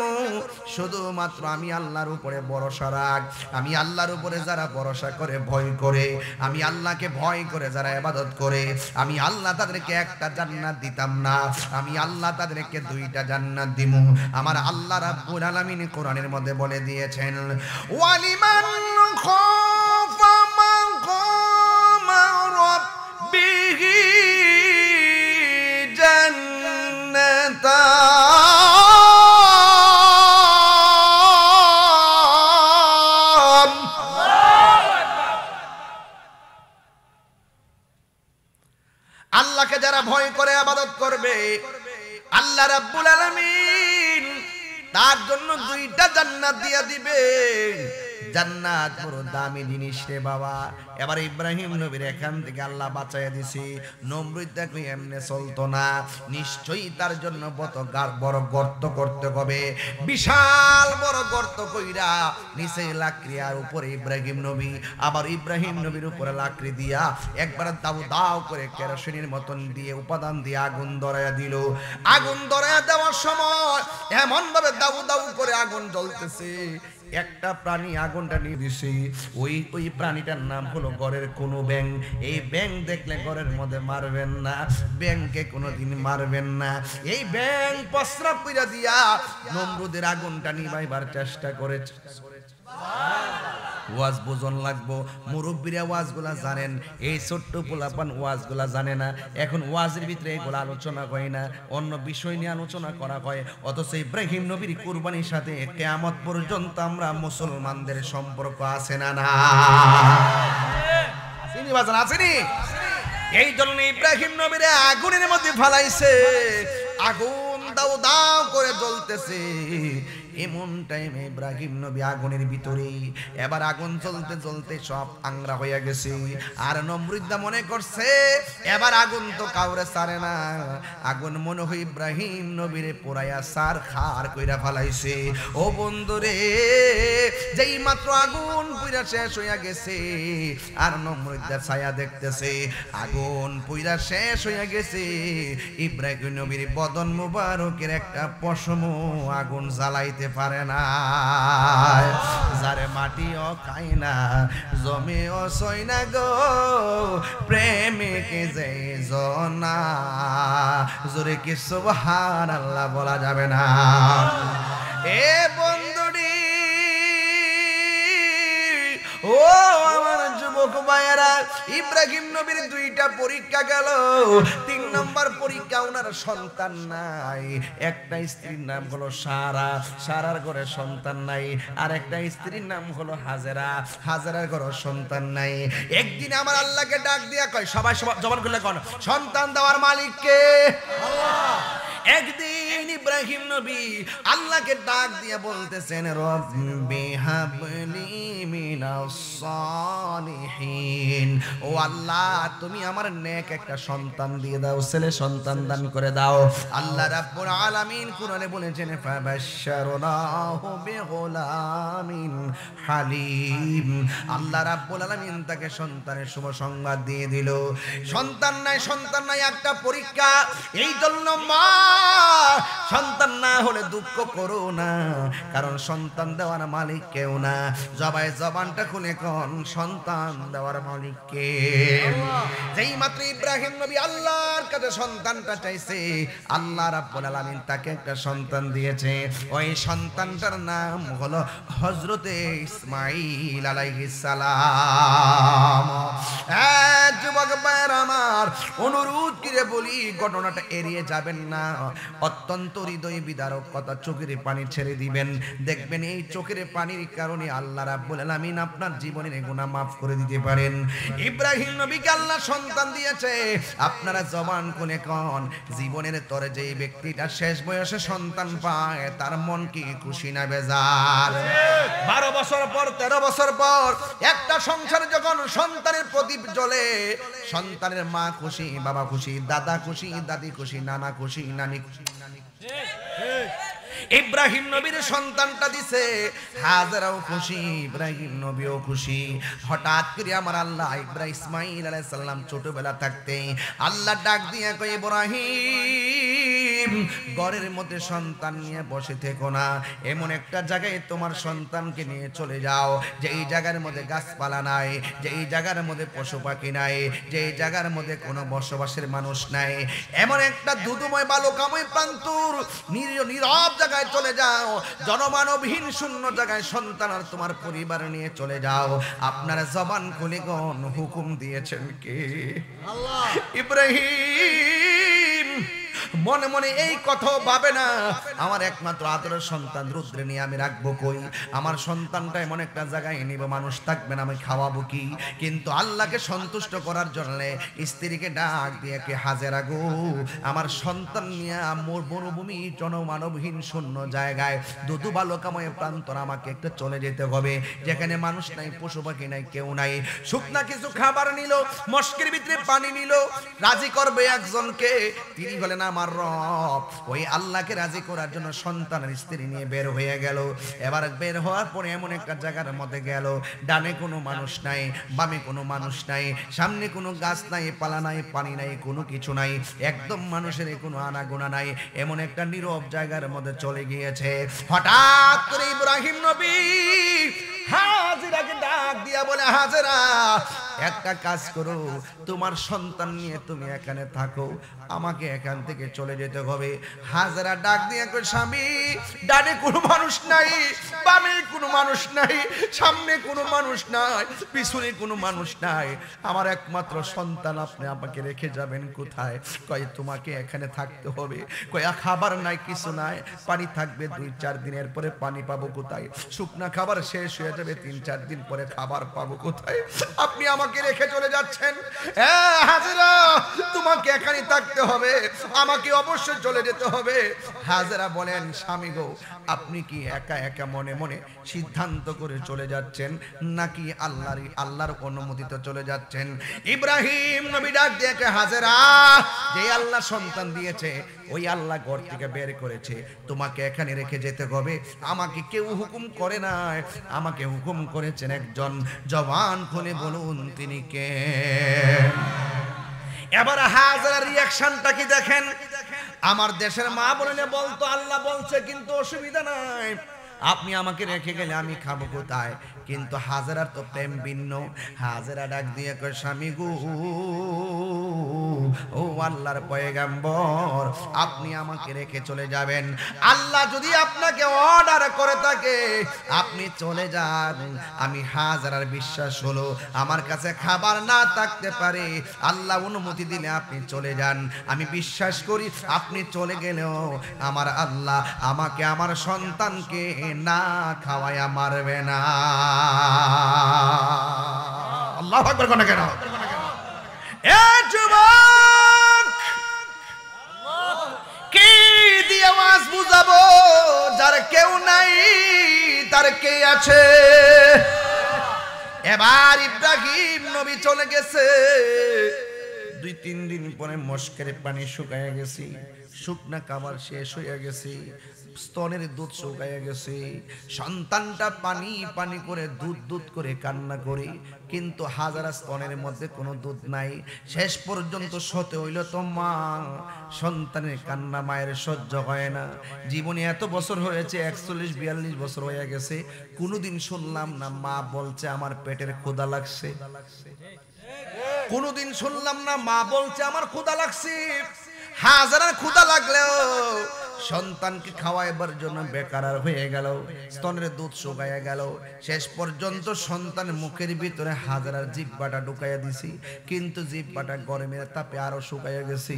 শুধুমাত্র আমি আল্লাহর উপরে ভরসা রাখ আমি আল্লাহর উপরে যারা ভরসা করে ভয় করে আমি আল্লাহকে ভয় করে যারা ইবাদত করে আমি আল্লাহ তাদেরকে একটা জান্নাত দিতাম না আমি আল্লাহ তাদেরকে দুইটা জান্নাত দিব আমার আল্লাহ রাব্বুল আলামিন কোরআনের মধ্যে বলে দিয়েছেন ওয়ালিমা আল্লাহকে যারা ভয় করে আবাদত করবে আল্লাহ রাব্বুল আলামিন তার জন্য দুইটা জান্নাত দিয়ে দিবে জান্নাত বড় দামি জিনিস রে বাবা এবার ইব্রাহিম নবীর এখান থেকে আল্লাহ বাঁচাইয়া দিছি নমরুদ দেখো এমনি চলতো না নিশ্চয়ই তার জন্য বত বড় গর্ত করতে হবে বিশাল বড় গর্ত কইরা নিচে লাকড়ি আর উপরে ইব্রাহিম নবী আবার ইব্রাহিম নবীর উপরে লাকড়ি দিয়া একবার দাউ দাও করে কেরোসিনের মতন দিয়ে উপাদান দিয়ে আগুন ধরাইয়া দিল আগুন ধরাইয়া দেওয়ার সময় এমন ভাবে দাউ দাউ করে আগুন জ্বলতেছে একটা প্রাণী আগুনটা নিয়ে দিছি ওই ওই প্রাণীটার নাম হলো গড়ের কোনো ব্যাং এই ব্যাং দেখলে গড়ের মধ্যে মারবেন না ব্যাংকে কোনোদিন মারবেন না এই ব্যাং প্রস্রাব কইরা দিয়া নমরুদের আগুনটা নিবাইবার চেষ্টা করেছে ওয়াজ বোজন লাগবো মুরব্বীরা ওয়াজগুলা জানেন এই ছোট্ট পোলাপান ওয়াজগুলা জানে না এখন ওয়াজের ভিতরে এগুলো আলোচনা হয় না অন্য বিষয় নিয়ে আলোচনা করা হয় অথচ ইব্রাহিম নবীর কুরবানির সাথে কেয়ামত পর্যন্ত আমরা মুসলমানদের সম্পর্ক আছে না না আসেনি এই জন্য ইব্রাহিম নবীর আগুনের মধ্যে ফালাইছে আগুন দাও দাও করে জ্বলতেছে এমন টাইমে ইব্রাহিম নবী আগুনের ভিতরে এবার আগুন চলতে চলতে সব আংরা হয়ে গেছে আর নমৃদ্ধা মনে করছে এবার আগুন তো কাউরে সারে না আগুন মনে হয় ইব্রাহিম নবীরে পোড়াইয়া সার খার কইরা ফালাইছে ও বন্ধুরে যেই মাত্র আগুন পুইরা শেষ হইয়া গেছে আর নমৃদ্ধা ছায়া দেখতেছে আগুন পুইরা শেষ হইয়া গেছে ইব্রাহিম নবীর বদন মুবারকের একটা পশম আগুন জ্বালাইতে দিতে পারে না যারে মাটিও খাই না জমিও সই না গো প্রেমিক যে জনা জোরে কি সুবহান আল্লাহ বলা যাবে না এ ও আমার যুবক ভাইয়েরা ইব্রাহিম নবীর দুইটা পরীক্ষা গেল তিন নম্বর পরীক্ষা ওনার সন্তান নাই একটা স্ত্রীর নাম হলো সারা সারার ঘরে সন্তান নাই আর একটা স্ত্রীর নাম হলো ঘরে সন্তান নাই একদিন আমার আল্লাহকে ডাক দিয়া কয় সবাই জবান করলে কন সন্তান দেওয়ার মালিককে কে একদিন ইব্রাহিম নবী আল্লাহকে ডাক দিয়া বলতেছেন রব্বি হাবলি তুমি আমার নেক একটা সন্তান দিয়ে দাও ছেলে সন্তান দান করে দাও আল্লাহ রাব্বুল আলামিন কোরআনে বলেছেন ফাবাশশারনাহু বিগুলামিন হালিম আল্লাহ রাব্বুল আলামিন তাকে সন্তানের শুভ সংবাদ দিয়ে দিল সন্তান নাই সন্তান নাই একটা পরীক্ষা এই জন্য মা সন্তান না হলে দুঃখ করো না কারণ সন্তান দেওয়ার মালিক কেউ না জবাই জবান সন্তানটা খুনে কন সন্তান দেওয়ার মালিককে যেই মাত্র ইব্রাহিম নবী আল্লাহর কাছে সন্তানটা চাইছে আল্লাহ রাব্বুল আলামিন তাকে একটা সন্তান দিয়েছে ওই সন্তানটার নাম হলো হযরতে ইসমাঈল আলাইহিস সালাম হ্যাঁ, যুবক ভাইয়ের আমার অনুরোধ করে বলি ঘটনাটা এড়িয়ে যাবেন না অত্যন্ত হৃদয় বিদারক কথা চোখের পানি ছেড়ে দিবেন দেখবেন এই চোখের পানির কারণে আল্লাহ রাব্বুল আলামিন আপনার জীবনের গুণা মাফ করে দিতে পারেন ইব্রাহিম নবীকে আল্লাহ সন্তান দিয়েছে আপনারা জবান কোনে কন জীবনের তরে যেই ব্যক্তিটা শেষ বয়সে সন্তান পায় তার মন কি খুশি না বেজার বারো বছর পর তেরো বছর পর একটা সংসার যখন সন্তানের প্রদীপ জ্বলে সন্তানের মা খুশি বাবা খুশি দাদা খুশি দাদি খুশি নানা খুশি নানি খুশি নানি খুশি ইব্রাহিম নবীর সন্তানটা দিছে হাজারাও খুশি ইব্রাহিম নবীও খুশি হঠাৎ করে আমার আল্লাহ ইব্রাহিম ইসমাইল আলাইহিস সালাম ছোটবেলা থাকতে আল্লাহ ডাক দিয়ে কই ইব্রাহিম ঘরের মধ্যে সন্তান নিয়ে বসে থেকো না এমন একটা জায়গায় তোমার সন্তানকে নিয়ে চলে যাও যে এই জায়গার মধ্যে গাছপালা নাই যে এই জায়গার মধ্যে পশু পাখি নাই যে এই জায়গার মধ্যে কোনো বসবাসের মানুষ নাই এমন একটা দুধুময় বালুকাময় প্রান্তর নীরব জায়গায় চলে যাও জনমানবহীন শূন্য জায়গায় সন্তান আর তোমার পরিবার নিয়ে চলে যাও আপনার জবান খুলিগণ হুকুম দিয়েছেন কে ইব্রাহিম মনে মনে এই কথাও ভাবে না আমার একমাত্র আদরের সন্তান রুদ্রে নিয়ে আমি রাখবো কই আমার সন্তানটা এমন একটা জায়গায় নিব মানুষ থাকবে না আমি খাওয়াবো কি কিন্তু আল্লাহকে সন্তুষ্ট করার জন্য স্ত্রীকে ডাক দিয়ে কে হাজেরা গো আমার সন্তান নিয়ে মোর বনভূমি জনমানবহীন শূন্য জায়গায় দুদু বালকাময় প্রান্তর আমাকে একটু চলে যেতে হবে যেখানে মানুষ নাই পশু পাখি নাই কেউ নাই শুকনা কিছু খাবার নিল মস্কের ভিতরে পানি নিল রাজি করবে একজনকে তিনি বলেন আমার আমার রব ওই আল্লাহকে রাজি করার জন্য সন্তান স্ত্রী নিয়ে বের হয়ে গেল এবার বের হওয়ার পরে এমন একটা জায়গার মধ্যে গেল ডানে কোনো মানুষ নাই বামে কোনো মানুষ নাই সামনে কোনো গাছ নাই পালা নাই পানি নাই কোনো কিছু নাই একদম মানুষের কোনো আনাগোনা নাই এমন একটা নীরব জায়গার মধ্যে চলে গিয়েছে হঠাৎ করে ইব্রাহিম নবী হাজিরাকে ডাক দিয়া বলে হাজেরা একটা কাজ করো তোমার সন্তান নিয়ে তুমি এখানে থাকো আমাকে এখান থেকে চলে যেতে হবে হাজারা ডাক দিয়ে একবার স্বামী ডানে কোনো মানুষ নাই বামে কোনো মানুষ নাই সামনে কোনো মানুষ নাই পিছনে কোনো মানুষ নাই আমার একমাত্র সন্তান আপনি আমাকে রেখে যাবেন কোথায় কয়ে তোমাকে এখানে থাকতে হবে কয় খাবার নাই কিছু নাই পানি থাকবে দুই চার দিনের পরে পানি পাবো কোথায় শুকনা খাবার শেষ হয়ে যাবে তিন চার দিন পরে খাবার পাবো কোথায় আপনি আমাকে রেখে চলে যাচ্ছেন হ্যাঁ হাজিরা তোমাকে এখানে থাকতে যেতে হবে আমাকে অবশ্যই চলে যেতে হবে হাজারা বলেন স্বামী গো আপনি কি একা একা মনে মনে সিদ্ধান্ত করে চলে যাচ্ছেন নাকি আল্লাহর আল্লাহর অনুমতিতে চলে যাচ্ছেন ইব্রাহিম নবী ডাক দিয়েছে যে আল্লাহ সন্তান দিয়েছে ওই আল্লাহ ঘর থেকে বের করেছে তোমাকে এখানে রেখে যেতে হবে আমাকে কেউ হুকুম করে নাই আমাকে হুকুম করেছেন একজন জবান খুলে বলুন তিনি কে এবার হাজারের রিয়াকশনটা কি দেখেন আমার দেশের মা বলেন বলতো আল্লাহ বলছে কিন্তু অসুবিধা নাই আপনি আমাকে রেখে গেলে আমি খাবো কোথায় কিন্তু হাজারার তো প্রেম ভিন্ন হাজারা ডাক দিয়ে কয় স্বামী গু ও আল্লাহর পয়গাম্বর আপনি আমাকে রেখে চলে যাবেন আল্লাহ যদি আপনাকে অর্ডার করে থাকে আপনি চলে যান আমি হাজারার বিশ্বাস হলো আমার কাছে খাবার না থাকতে পারে আল্লাহ অনুমতি দিলে আপনি চলে যান আমি বিশ্বাস করি আপনি চলে গেলেও আমার আল্লাহ আমাকে আমার সন্তানকে না খাওয়ায়া মারবে না আল্লাহ আকবর কোন কেন এ যুবক কি দিয়ে মাস বুঝাবো যার কেউ নাই তার কে আছে এবার ইব্রাহিম নবী চলে গেছে দুই তিন দিন পরে মস্কের পানি শুকায় গেছি শুকনা কামার শেষ হয়ে গেছি স্তনের দুধ শুকাইয়া গেছে সন্তানটা পানি পানি করে দুধ দুধ করে কান্না করে কিন্তু হাজারা স্তনের মধ্যে কোনো দুধ নাই শেষ পর্যন্ত সতে হইল তো মা সন্তানের কান্না মায়ের সহ্য হয় না জীবনে এত বছর হয়েছে একচল্লিশ বিয়াল্লিশ বছর হয়ে গেছে কোনোদিন শুনলাম না মা বলছে আমার পেটের খোদা লাগছে কোনোদিন শুনলাম না মা বলছে আমার খোদা লাগছে হাজারের ক্ষুদা লাগলেও সন্তানকে খাওয়াইবার জন্য বেকারার হয়ে গেল স্তনের দুধ শুকাইয়া গেল শেষ পর্যন্ত সন্তান মুখের ভিতরে হাজারার জিব্বাটা ঢুকাইয়া দিছি কিন্তু জিব্বাটা গরমের তাপে আরো শুকাইয়া গেছি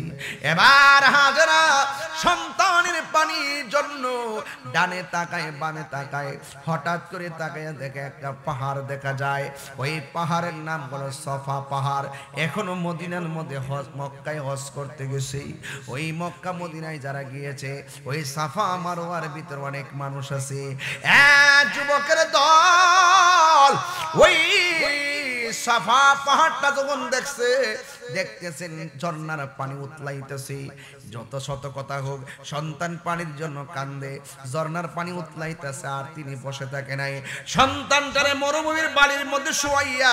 এবার হাজারা সন্তানের পানির জন্য ডানে তাকায় বানে তাকায় হঠাৎ করে তাকায় দেখে একটা পাহাড় দেখা যায় ওই পাহাড়ের নাম হলো সফা পাহাড় এখনো মদিনার মধ্যে হজ মক্কায় হজ করতে গেছি ওই মক্কা মদিনায় যারা গিয়েছে ওই সাফা মারোয়ার ভিতর অনেক মানুষ আছে যুবকের দল ওই সাফা পাহাড়টা যখন দেখছে দেখতেছেন ঝর্ণার পানি উতলাইতেছে যত শত কথা হোক সন্তান পানির জন্য কান্দে ঝর্ণার পানি উতলাইতেছে আর তিনি বসে থাকে নাই তারা মরুভূমির বাড়ির মধ্যে শোয়াইয়া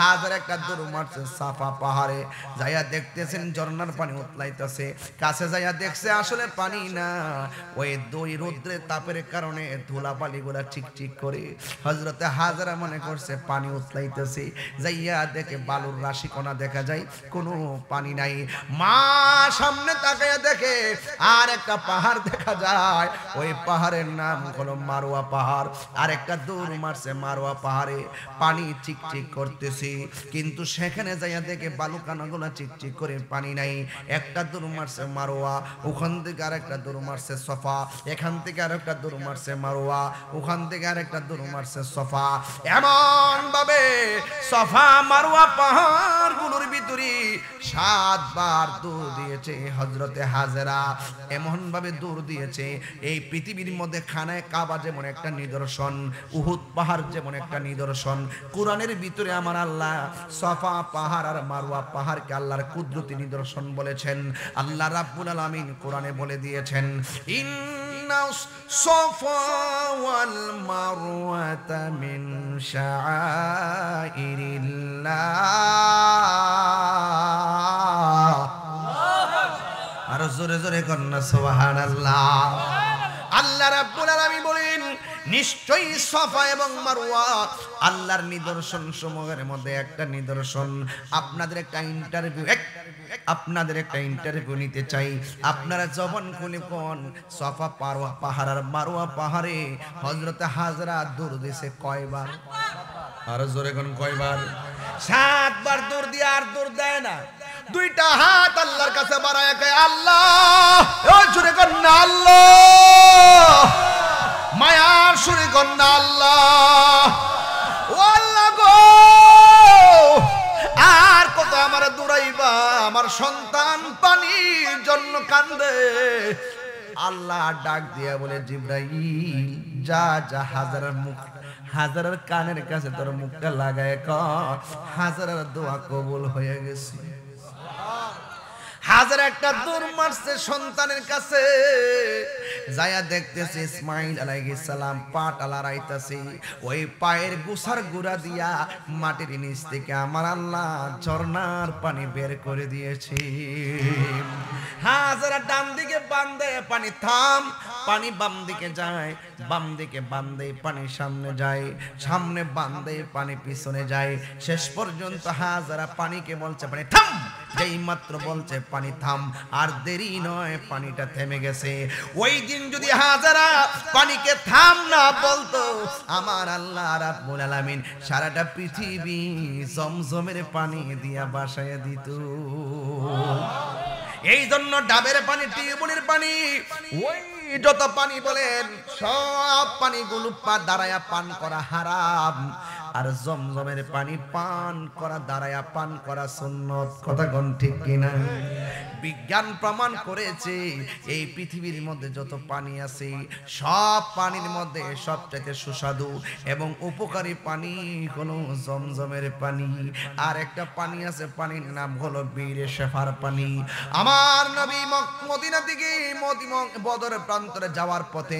হাজার একটা দুরু মারছে সাফা পাহাড়ে যাইয়া দেখতেছেন ঝর্ণার পানি উতলাইতেছে কাছে যাইয়া দেখছে আসলে পানি না ওই দুই রৌদ্রের তাপের কারণে ধুলাবালিগুলা ঠিক ঠিক করে হজরতে হাজারা মনে করছে পানি উতলাইতেছে যাইয়া দেখে বালুর রাশি কণা দেখা যায় কোনো পানি নাই মা সামনে তাকায় দেখে আর একটা পাহাড় দেখা যায় ওই পাহাড়ের নাম হলো মারোয়া পাহাড় আর একটা দূর মারছে মারোয়া পাহাড়ে পানি চিকচিক করতেছি কিন্তু সেখানে যাইয়া দেখে বালুকানাগুলা চিকচিক করে পানি নাই একটা দূর মারছে মারোয়া ওখান থেকে আর একটা দূর মারছে সফা এখান থেকে আর একটা দূর মারছে মারোয়া ওখান থেকে আর একটা দূর মারছে সফা এমন ভাবে সফা মারোয়া পাহাড় গুলোর ভিতরে সাতবার দূর দিয়েছে হজরতে হাজরা এমন ভাবে দূর দিয়েছে এই পৃথিবীর মধ্যে খানায় কাবা যেমন একটা নিদর্শন উহুদ পাহাড় যেমন একটা নিদর্শন কোরআনের ভিতরে আমার আল্লাহ সফা পাহাড় আর মারুয়া পাহাড়কে আল্লাহর কুদরতি নিদর্শন বলেছেন আল্লাহ রাব্বুল আলামিন কোরআনে বলে দিয়েছেন ইন الصفا والمروة আরো জোরে জোরে কন্যা সোহান আল্লাহ আল্লাহ রাবুল আলমী বলেন নিশ্চয়ই সফা এবং মারুয়া আল্লাহর নিদর্শন সমূহের মধ্যে একটা নিদর্শন আপনাদের একটা ইন্টারভিউ আপনাদের একটা ইন্টারভিউ নিতে চাই আপনারা যখন কোনে কোন সফা পারোয়া পাহাড় আর পাহাড়ে হজরত হাজরা দূর দিছে কয়বার আর জোরে কোন কয়বার সাতবার দূর দিয়ে আর দূর দেয় না দুইটা হাত আল্লাহর কাছে বাড়ায় আল্লাহ জোরে কোন আল্লাহ মায়ার সুরে কন্যা আল্লাহ ও আল্লাহ আর কত আমার দূরাইবা আমার সন্তান পানির জন্য কান্দে আল্লাহ ডাক দিয়া বলে জিব্রাই যা যা হাজারের মুখ হাজারের কানের কাছে তোর মুখটা লাগায় ক হাজারের দোয়া কবুল হয়ে গেছে হাজার একটা দূর মারছে সন্তানের কাছে যায়া দেখতেছে ইসমাইল আলাইহিস সালাম পা টালারাইতাছে ওই পায়ের গুছার গুড়া দিয়া মাটির নিচ থেকে আমার আল্লাহ ঝর্ণার পানি বের করে দিয়েছি হাজার ডান দিকে বান্দে পানি থাম পানি বাম দিকে যায় বাম দিকে বান্দে পানি সামনে যায় সামনে বান্দে পানি পিছনে যায় শেষ পর্যন্ত হাজারা পানিকে বলছে পানি থাম যেই মাত্র বলছে পানি থাম আর দেরি নয় পানিটা থেমে গেছে ওই দিন যদি হাজারা পানিকে থাম না বলতো আমার আল্লাহ রাব্বুল আলামিন সারাটা পৃথিবী জমজমের পানি দিয়া বাসায় দিত এই জন্য ডাবের পানি টিউবুলের পানি ওই যত পানি বলেন সব পানিগুলো পা দাঁড়ায়া পান করা হারাম আর জমজমের পানি পান করা দাঁড়ায়া পান করা সুন্নত কথা কোন ঠিক কিনা বিজ্ঞান প্রমাণ করেছে এই পৃথিবীর মধ্যে যত পানি আছে সব পানির মধ্যে সবচাইতে সুস্বাদু এবং উপকারী পানি কোনো জমজমের পানি আর একটা পানি আছে পানির নাম হলো বীরে শেফার পানি আমার নবী মদিনা থেকে মদিম বদর প্রান্তরে যাওয়ার পথে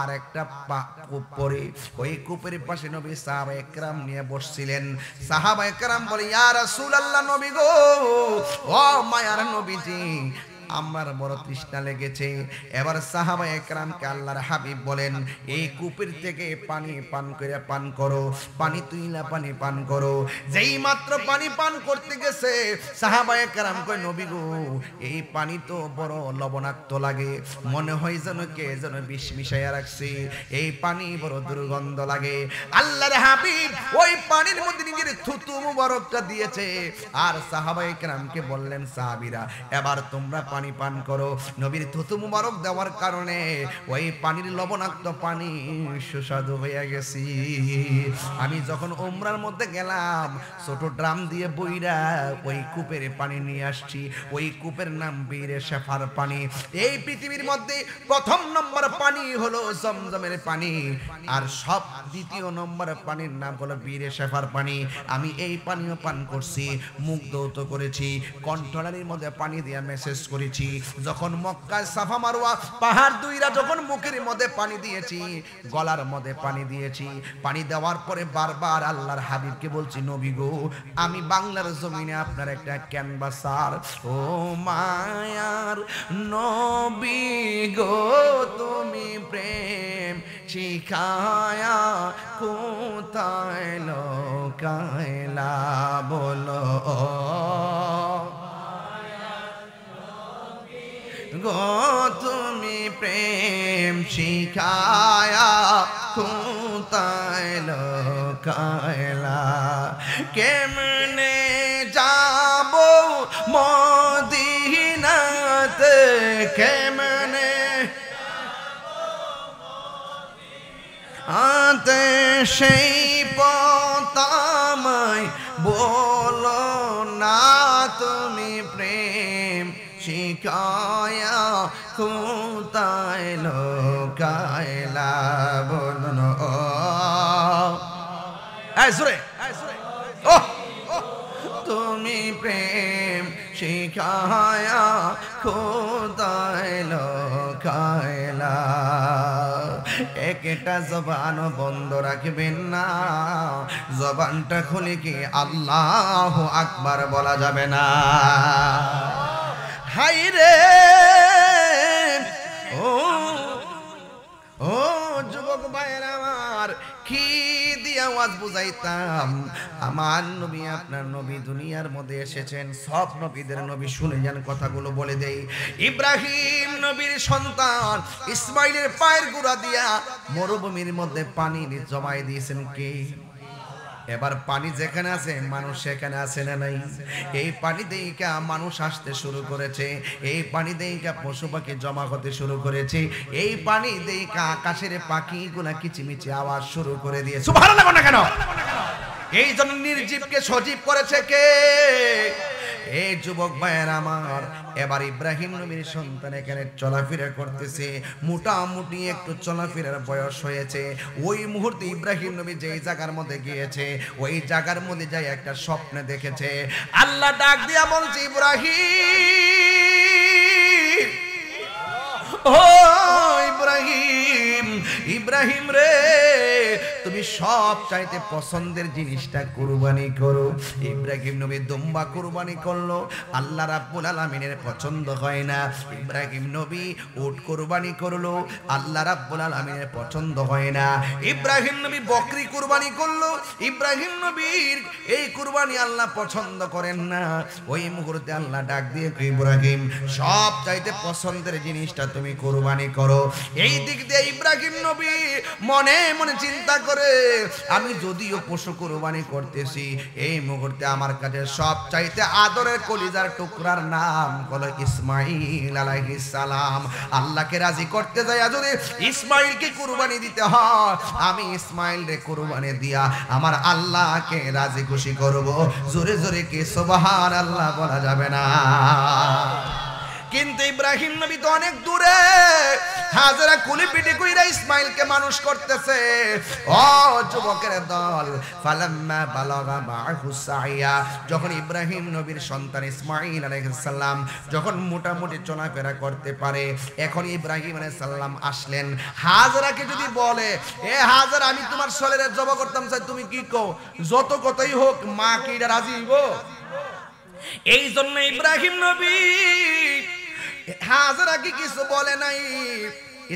আর একটা কূপ পরে ওই কূপের পাশে নবী সাহাবা একরাম নিয়ে বসছিলেন সাহাবা একরাম বলে ইয়া রাসূলুল্লাহ নবী গো ও মায়ার নবীজি আমার বড় তৃষ্ণা লেগেছে এবার সাহাবা একরামকে আল্লাহর হাবিব বলেন এই কূপের থেকে পানি পান করে পান করো পানি তুই না পানি পান করো যেই মাত্র পানি পান করতে গেছে সাহাবা একরাম কয় নবী গো এই পানি তো বড় লবণাক্ত লাগে মনে হয় যেন কে যেন বিষ মিশাইয়া রাখছে এই পানি বড় দুর্গন্ধ লাগে আল্লাহর হাবিব ওই পানির মধ্যে নিজের থুতু মুবারকটা দিয়েছে আর সাহাবা একরামকে বললেন সাহাবিরা এবার তোমরা পানি পানি পান করো নবীর থুতু মুবারক দেওয়ার কারণে ওই পানির লবণাক্ত পানি সুস্বাদু হয়ে গেছি আমি যখন ওমরার মধ্যে গেলাম ছোট ড্রাম দিয়ে বইরা ওই কূপের পানি নিয়ে আসছি ওই কূপের নাম বীরে শেফার পানি এই পৃথিবীর মধ্যে প্রথম নম্বর পানি হলো জমজমের পানি আর সব দ্বিতীয় নম্বর পানির নাম হলো বীরে শেফার পানি আমি এই পানিও পান করছি মুখ দৌত করেছি কণ্ঠনালীর মধ্যে পানি দিয়ে মেসেজ করেছি দিয়েছি যখন মক্কায় সাফা মারুয়া পাহাড় দুইরা যখন মুখের মধ্যে পানি দিয়েছি গলার মধ্যে পানি দিয়েছি পানি দেওয়ার পরে বারবার আল্লাহর হাবিবকে বলছি নবী গো আমি বাংলার জমিনে আপনার একটা ক্যানভাসার ও মায়ার নবী গো তুমি প্রেম শিখায়া কোথায় লোকায়লা বলো গো তুমি প্রেম শিখায়া কোথায় লোকায়লা কেমনে যাব মদিনাতে কেমনে আতে সেই পতামাই বলো না তুমি শিকায়া কোথায় লোকায়লা বলুন ও তুমি প্রেম শিখায়া কোথায় লোকায়লা একটা জবান বন্ধ রাখবেন না জবানটা খুলে কি আল্লাহ আকবার বলা যাবে না হাই রে ও ও যুবক ভাইয়ের আমার কি দিয়ে আওয়াজ বুঝাইতাম আমার নবী আপনার নবী দুনিয়ার মধ্যে এসেছেন সব নবীদের নবী শুনে যান কথাগুলো বলে দেই ইব্রাহিম নবীর সন্তান ইসমাইলের পায়ের গুড়া দিয়া মরুভূমির মধ্যে পানি জমায় দিয়েছেন কে এবার পানি যেখানে আছে মানুষ সেখানে আছে না নাই এই পানি দিয়েকা মানুষ আসতে শুরু করেছে এই পানি দিয়েকা পশু পাখি জমা হতে শুরু করেছে এই পানি দিয়েকা আকাশের পাখিগুলা কিচিমিচি আওয়াজ শুরু করে দিয়ে সুভার না কেন এই জন্য নির্জীবকে সজীব করেছে কে এ যুবক ভাইয়ের আমার এবার ইব্রাহিম নবীর সন্তান এখানে চলাফেরা করতেছে মোটামুটি একটু চলাফেরার বয়স হয়েছে ওই মুহূর্তে ইব্রাহিম নবী যেই জায়গার মধ্যে গিয়েছে ওই জায়গার মধ্যে একটা স্বপ্নে দেখেছে আল্লাহ ডাক দিয়া বলছে ইব্রাহিম ও ইব্রাহিম ইব্রাহিম রে তুমি সব চাইতে পছন্দের জিনিসটা কুরবানি করো ইব্রাহিম নবী দুম্বা কুরবানি করলো আল্লাহ রাব্বুল আলামিনের পছন্দ হয় না ইব্রাহিম নবী উট কুরবানি করলো আল্লাহ রাব্বুল আলামিনের পছন্দ হয় না ইব্রাহিম নবী বকরি কুরবানি করলো ইব্রাহিম নবীর এই কুরবানি আল্লাহ পছন্দ করেন না ওই মুহূর্তে আল্লাহ ডাক দিয়ে ইব্রাহিম সব চাইতে পছন্দের জিনিসটা তুমি কুরবানি করো এই দিক দিয়ে ইব্রাহিম নবী মনে মনে চিন্তা করে আমি যদিও পশু কোরবানি করতেছি এই মুহূর্তে আমার কাছে সব চাইতে আদরের কলিজার টুকরার নাম হলো ইসমাইল আলাইহিস সালাম আল্লাহকে রাজি করতে যাই যদি ইসমাইলকে কুরবানি দিতে হয় আমি ইসমাইল রে কুরবানি দিয়া আমার আল্লাহকে রাজি খুশি করব জোরে জোরে কি সুবহানাল্লাহ বলা যাবে না কিন্তু ইব্রাহিম নবী তো অনেক দূরে হাজারা কুলি পিটি কুইরা কে মানুষ করতেছে ও যুবকের দল ফালাম্মা বালাগা মাহু সাইয়া যখন ইব্রাহিম নবীর সন্তান ইসমাইল আলাইহিস সালাম যখন মোটামুটি চলাফেরা করতে পারে এখন ইব্রাহিম আলাইহিস সালাম আসলেন হাজারাকে যদি বলে এ হাজার আমি তোমার ছেলের জব করতাম চাই তুমি কি কও যত কথাই হোক মা কি রাজি হইব এই জন্য ইব্রাহিম নবী হাজেরা কি কিছু বলে নাই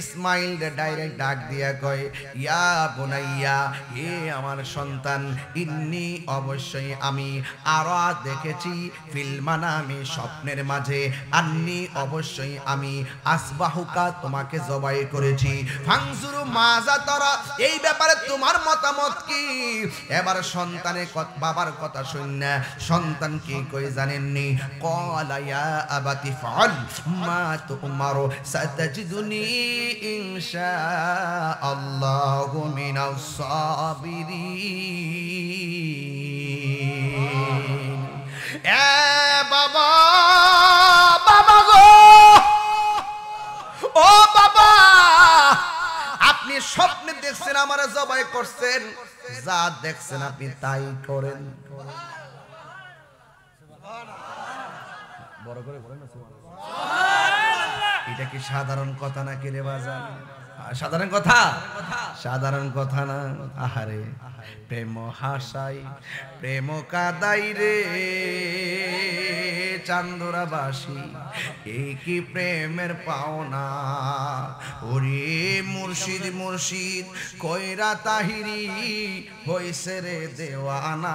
ইসমাইল ডাইরেক্ট ডাক দিয়া কয় ইয়া বোনাইয়া হে আমার সন্তান ইন্নি অবশ্যই আমি আর দেখেছি নামে স্বপ্নের মাঝে আন্নি অবশ্যই আমি আসবাহুকা তোমাকে জবাই করেছি ফাংসুরু মাজা তরা এই ব্যাপারে তোমার মতামত কি এবার সন্তানের বাবার কথা শুন সন্তান কি কই জানেননি কলায়া আবাতি ফল মা তোমারও সাতাজিদুনি شاء الله من الصابرين يا بابا بابا ও বাবা আপনি স্বপ্নে দেখছেন আমার জবাই করছেন যা দেখছেন আপনি তাই করেন বড় করে বলেন না এটা কি সাধারণ কথা না রে বাজান সাধারণ কথা সাধারণ কথা না আহারে প্রেম হাসাই প্রেম কাদাই রে চান্দরাবাসী এই কি প্রেমের পাওনা ওরে মুর্শিদ মুর্শিদ কইরা তাহিরি হইছে রে দেওয়ানা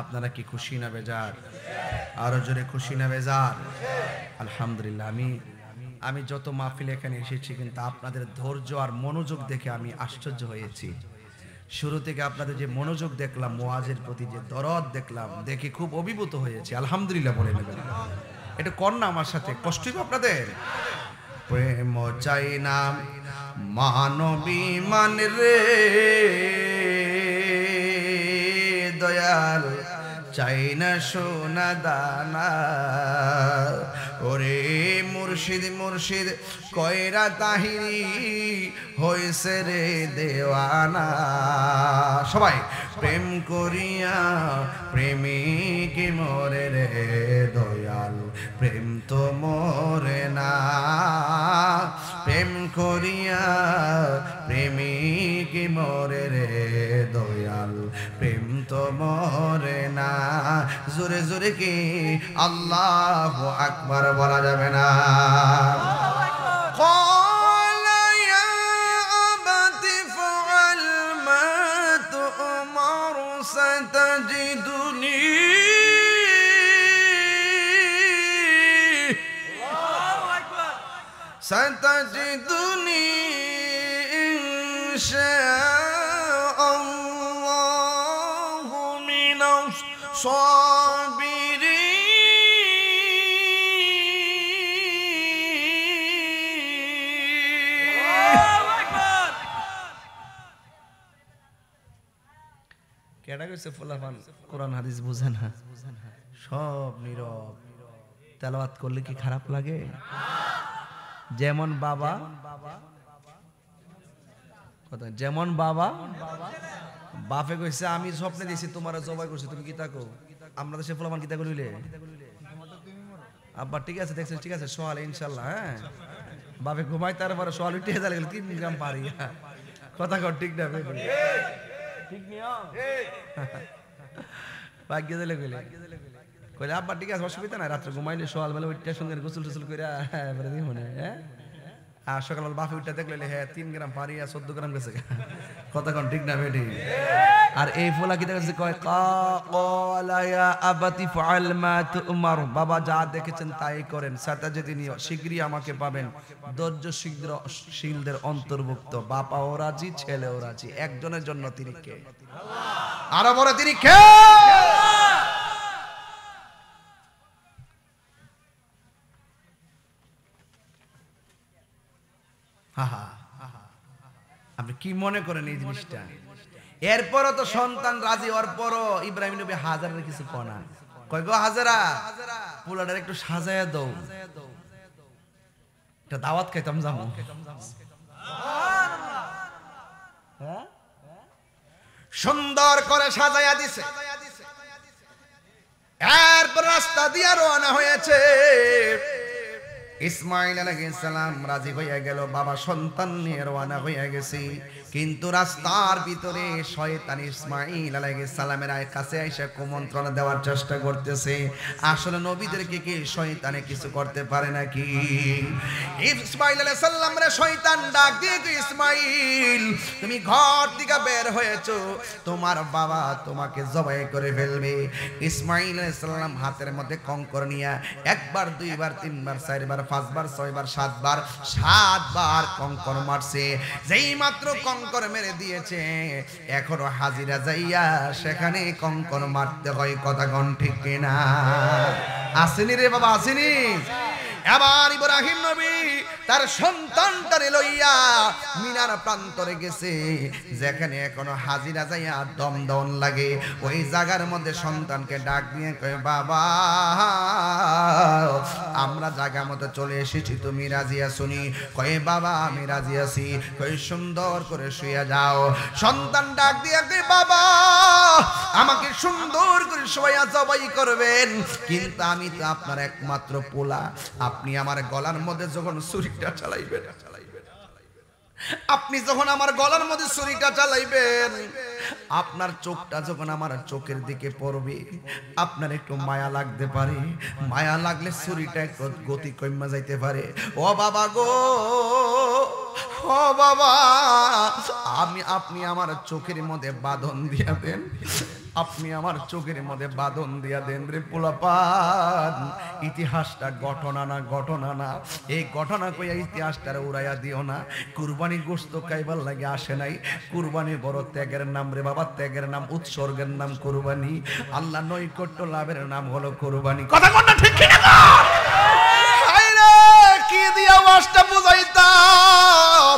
আপনারা কি খুশি না বেজার আরো জোরে খুশি না বেজার আলহামদুলিল্লাহ আমি আমি যত মাহফিল এখানে এসেছি কিন্তু আপনাদের ধৈর্য আর মনোযোগ দেখে আমি আশ্চর্য হয়েছি শুরু থেকে আপনাদের যে মনোযোগ দেখলাম মোয়াজের প্রতি যে দরদ দেখলাম দেখে খুব অভিভূত হয়েছে আলহামদুলিল্লাহ বলে নেবেন এটা কর না আমার সাথে কষ্টই আপনাদের প্রেম চাই না মানবী মান রে দয়াল চাই না সোনা দানা ওরে মুর্শিদ মুর্শিদ কয়রা তাহিরি হয়েছে রে দেওয়ানা সবাই প্রেম করিয়া প্রেমিক মরে রে দয়াল প্রেম তো মোরে না প্রেম করিয়া প্রেমিক মোরে রে দয়াল প্রেম তো না জোরে জোরে কি আল্লাহ আকবর বলা যাবে না ستجدني ستجدني إن شاء الله من কইছে বুঝে না সব নীরব তেলাওয়াত করলে কি খারাপ লাগে না যেমন বাবা কথা যেমন বাবা বাপে কইছে আমি স্বপ্নে দিছি তোমার জবাই করছি তুমি কি তাকো আমরা দেশে ফুলামান কিতা করিলে আব্বা ঠিক আছে দেখছিস ঠিক আছে সোয়াল ইনশাল্লাহ হ্যাঁ বাপে ঘুমাই তারপরে সোয়াল উঠে যা গেল তিন গ্রাম পারি হ্যাঁ? কথা কর ঠিক না ঠিক নিয়ম ভাগ্য দিলে কইলে কইলে আব্বা ঠিক আছে অসুবিধা নাই রাত্রে ঘুমাইলে সকালবেলা উঠতে সঙ্গে গোসল টুসল করে হ্যাঁ, এবারে দিব হ্যাঁ আর সকালবেলা বাফে উঠতে দেখলে হ্যাঁ তিন গ্রাম পানি আর চোদ্দ গ্রাম গেছে কতক্ষণ ঠিক না বেটি আর এই ফোলা কি দেখেছে কয় কলায়া আবাতি ফাল মা তুমার বাবা যা দেখেছেন তাই করেন সাতা যদি নিয়ে শীঘ্রই আমাকে পাবেন ধৈর্য শীঘ্র শীলদের অন্তর্ভুক্ত বাপা ও রাজি ও রাজি একজনের জন্য তিনি কে আরো বড় তিনি খেয়ে আপনি কি মনে করেন এই জিনিসটা এরপরও তো সন্তান রাজি হওয়ার পরও ইব্রাহিম নবী হাজারের কিছু কনা কয় গো হাজারা পোলাটার একটু সাজায় দাও এটা দাওয়াত খাইতাম জামু হ্যাঁ? সুন্দর করে সাজায়া দিছে এরপর রাস্তা দিয়ে রওনা হয়েছে ইসমাইল আলহিসাম রাজি হইয়া গেল বাবা সন্তান নিয়ে রওয়ানা হইয়া গেছি কিন্তু রাস্তার ভিতরে শয়তান ইসমাইল আলাইহিস সালামের কাছে এসে কুমন্ত্রণা দেওয়ার চেষ্টা করতেছে আসলে নবীদেরকে কি শয়তানে কিছু করতে পারে নাকি ইসমাইল আলাইহিস সালাম রে শয়তান ডাক দিয়ে তুই ইসমাইল তুমি ঘর থেকে বের হয়েছো তোমার বাবা তোমাকে জবাই করে ফেলবে ইসমাইল আলাইহিস সালাম হাতের মধ্যে কঙ্কর নিয়া একবার দুইবার তিনবার চারবার পাঁচবার ছয়বার সাতবার সাতবার কঙ্কর মারছে যেই মাত্র কঙ্কর কঙ্কর মেরে দিয়েছে এখনো হাজিরা যাইয়া সেখানে কঙ্কর মারতে হয় কথা কন ঠিক কিনা আসেনি রে বাবা আসেনি এবার ইব্রাহিম নবী তার সন্তানটারে লইয়া মিনার প্রান্তরে গেছে যেখানে এখনো হাজিরা যাইয়া দম দন লাগে ওই জায়গার মধ্যে সন্তানকে ডাক দিয়ে কয়ে বাবা আমরা জায়গা মতো চলে এসেছি তুমি রাজি আসুনি কয়ে বাবা আমি রাজি আছি কয়ে সুন্দর করে শুয়ে যাও সন্তান ডাক দিয়ে কয়ে বাবা আমাকে সুন্দর করে শোয়া জবাই করবেন কিন্তু আমি তো আপনার একমাত্র পোলা আপনি আমার গলার মধ্যে যখন ছুরিটা চালাইবেন আপনি যখন আমার গলার মধ্যে ছুরিটা চালাইবেন আপনার চোখটা যখন আমার চোখের দিকে পড়বে আপনার একটু মায়া লাগতে পারে মায়া লাগলে ছুরিটা একটু গতি কমা যাইতে পারে ও বাবা গো ও বাবা আমি আপনি আমার চোখের মধ্যে বাঁধন দিয়া দেন আপনি আমার চোখের মধ্যে বাদন দিয়া দেন রে পোলাপাত ইতিহাসটা ঘটনা না ঘটনা না এই ঘটনা কইয়া ইতিহাসটার উড়াইয়া দিও না কুরবানি গোস্ত কাইবার লাগে আসে নাই কুরবানি বড় ত্যাগের নাম রে বাবা ত্যাগের নাম উৎসর্গের নাম কুরবানি আল্লাহ নৈকট্য লাভের নাম হলো কুরবানি কথা কথা ঠিক কিনা কি দিয়া বুঝাইতাম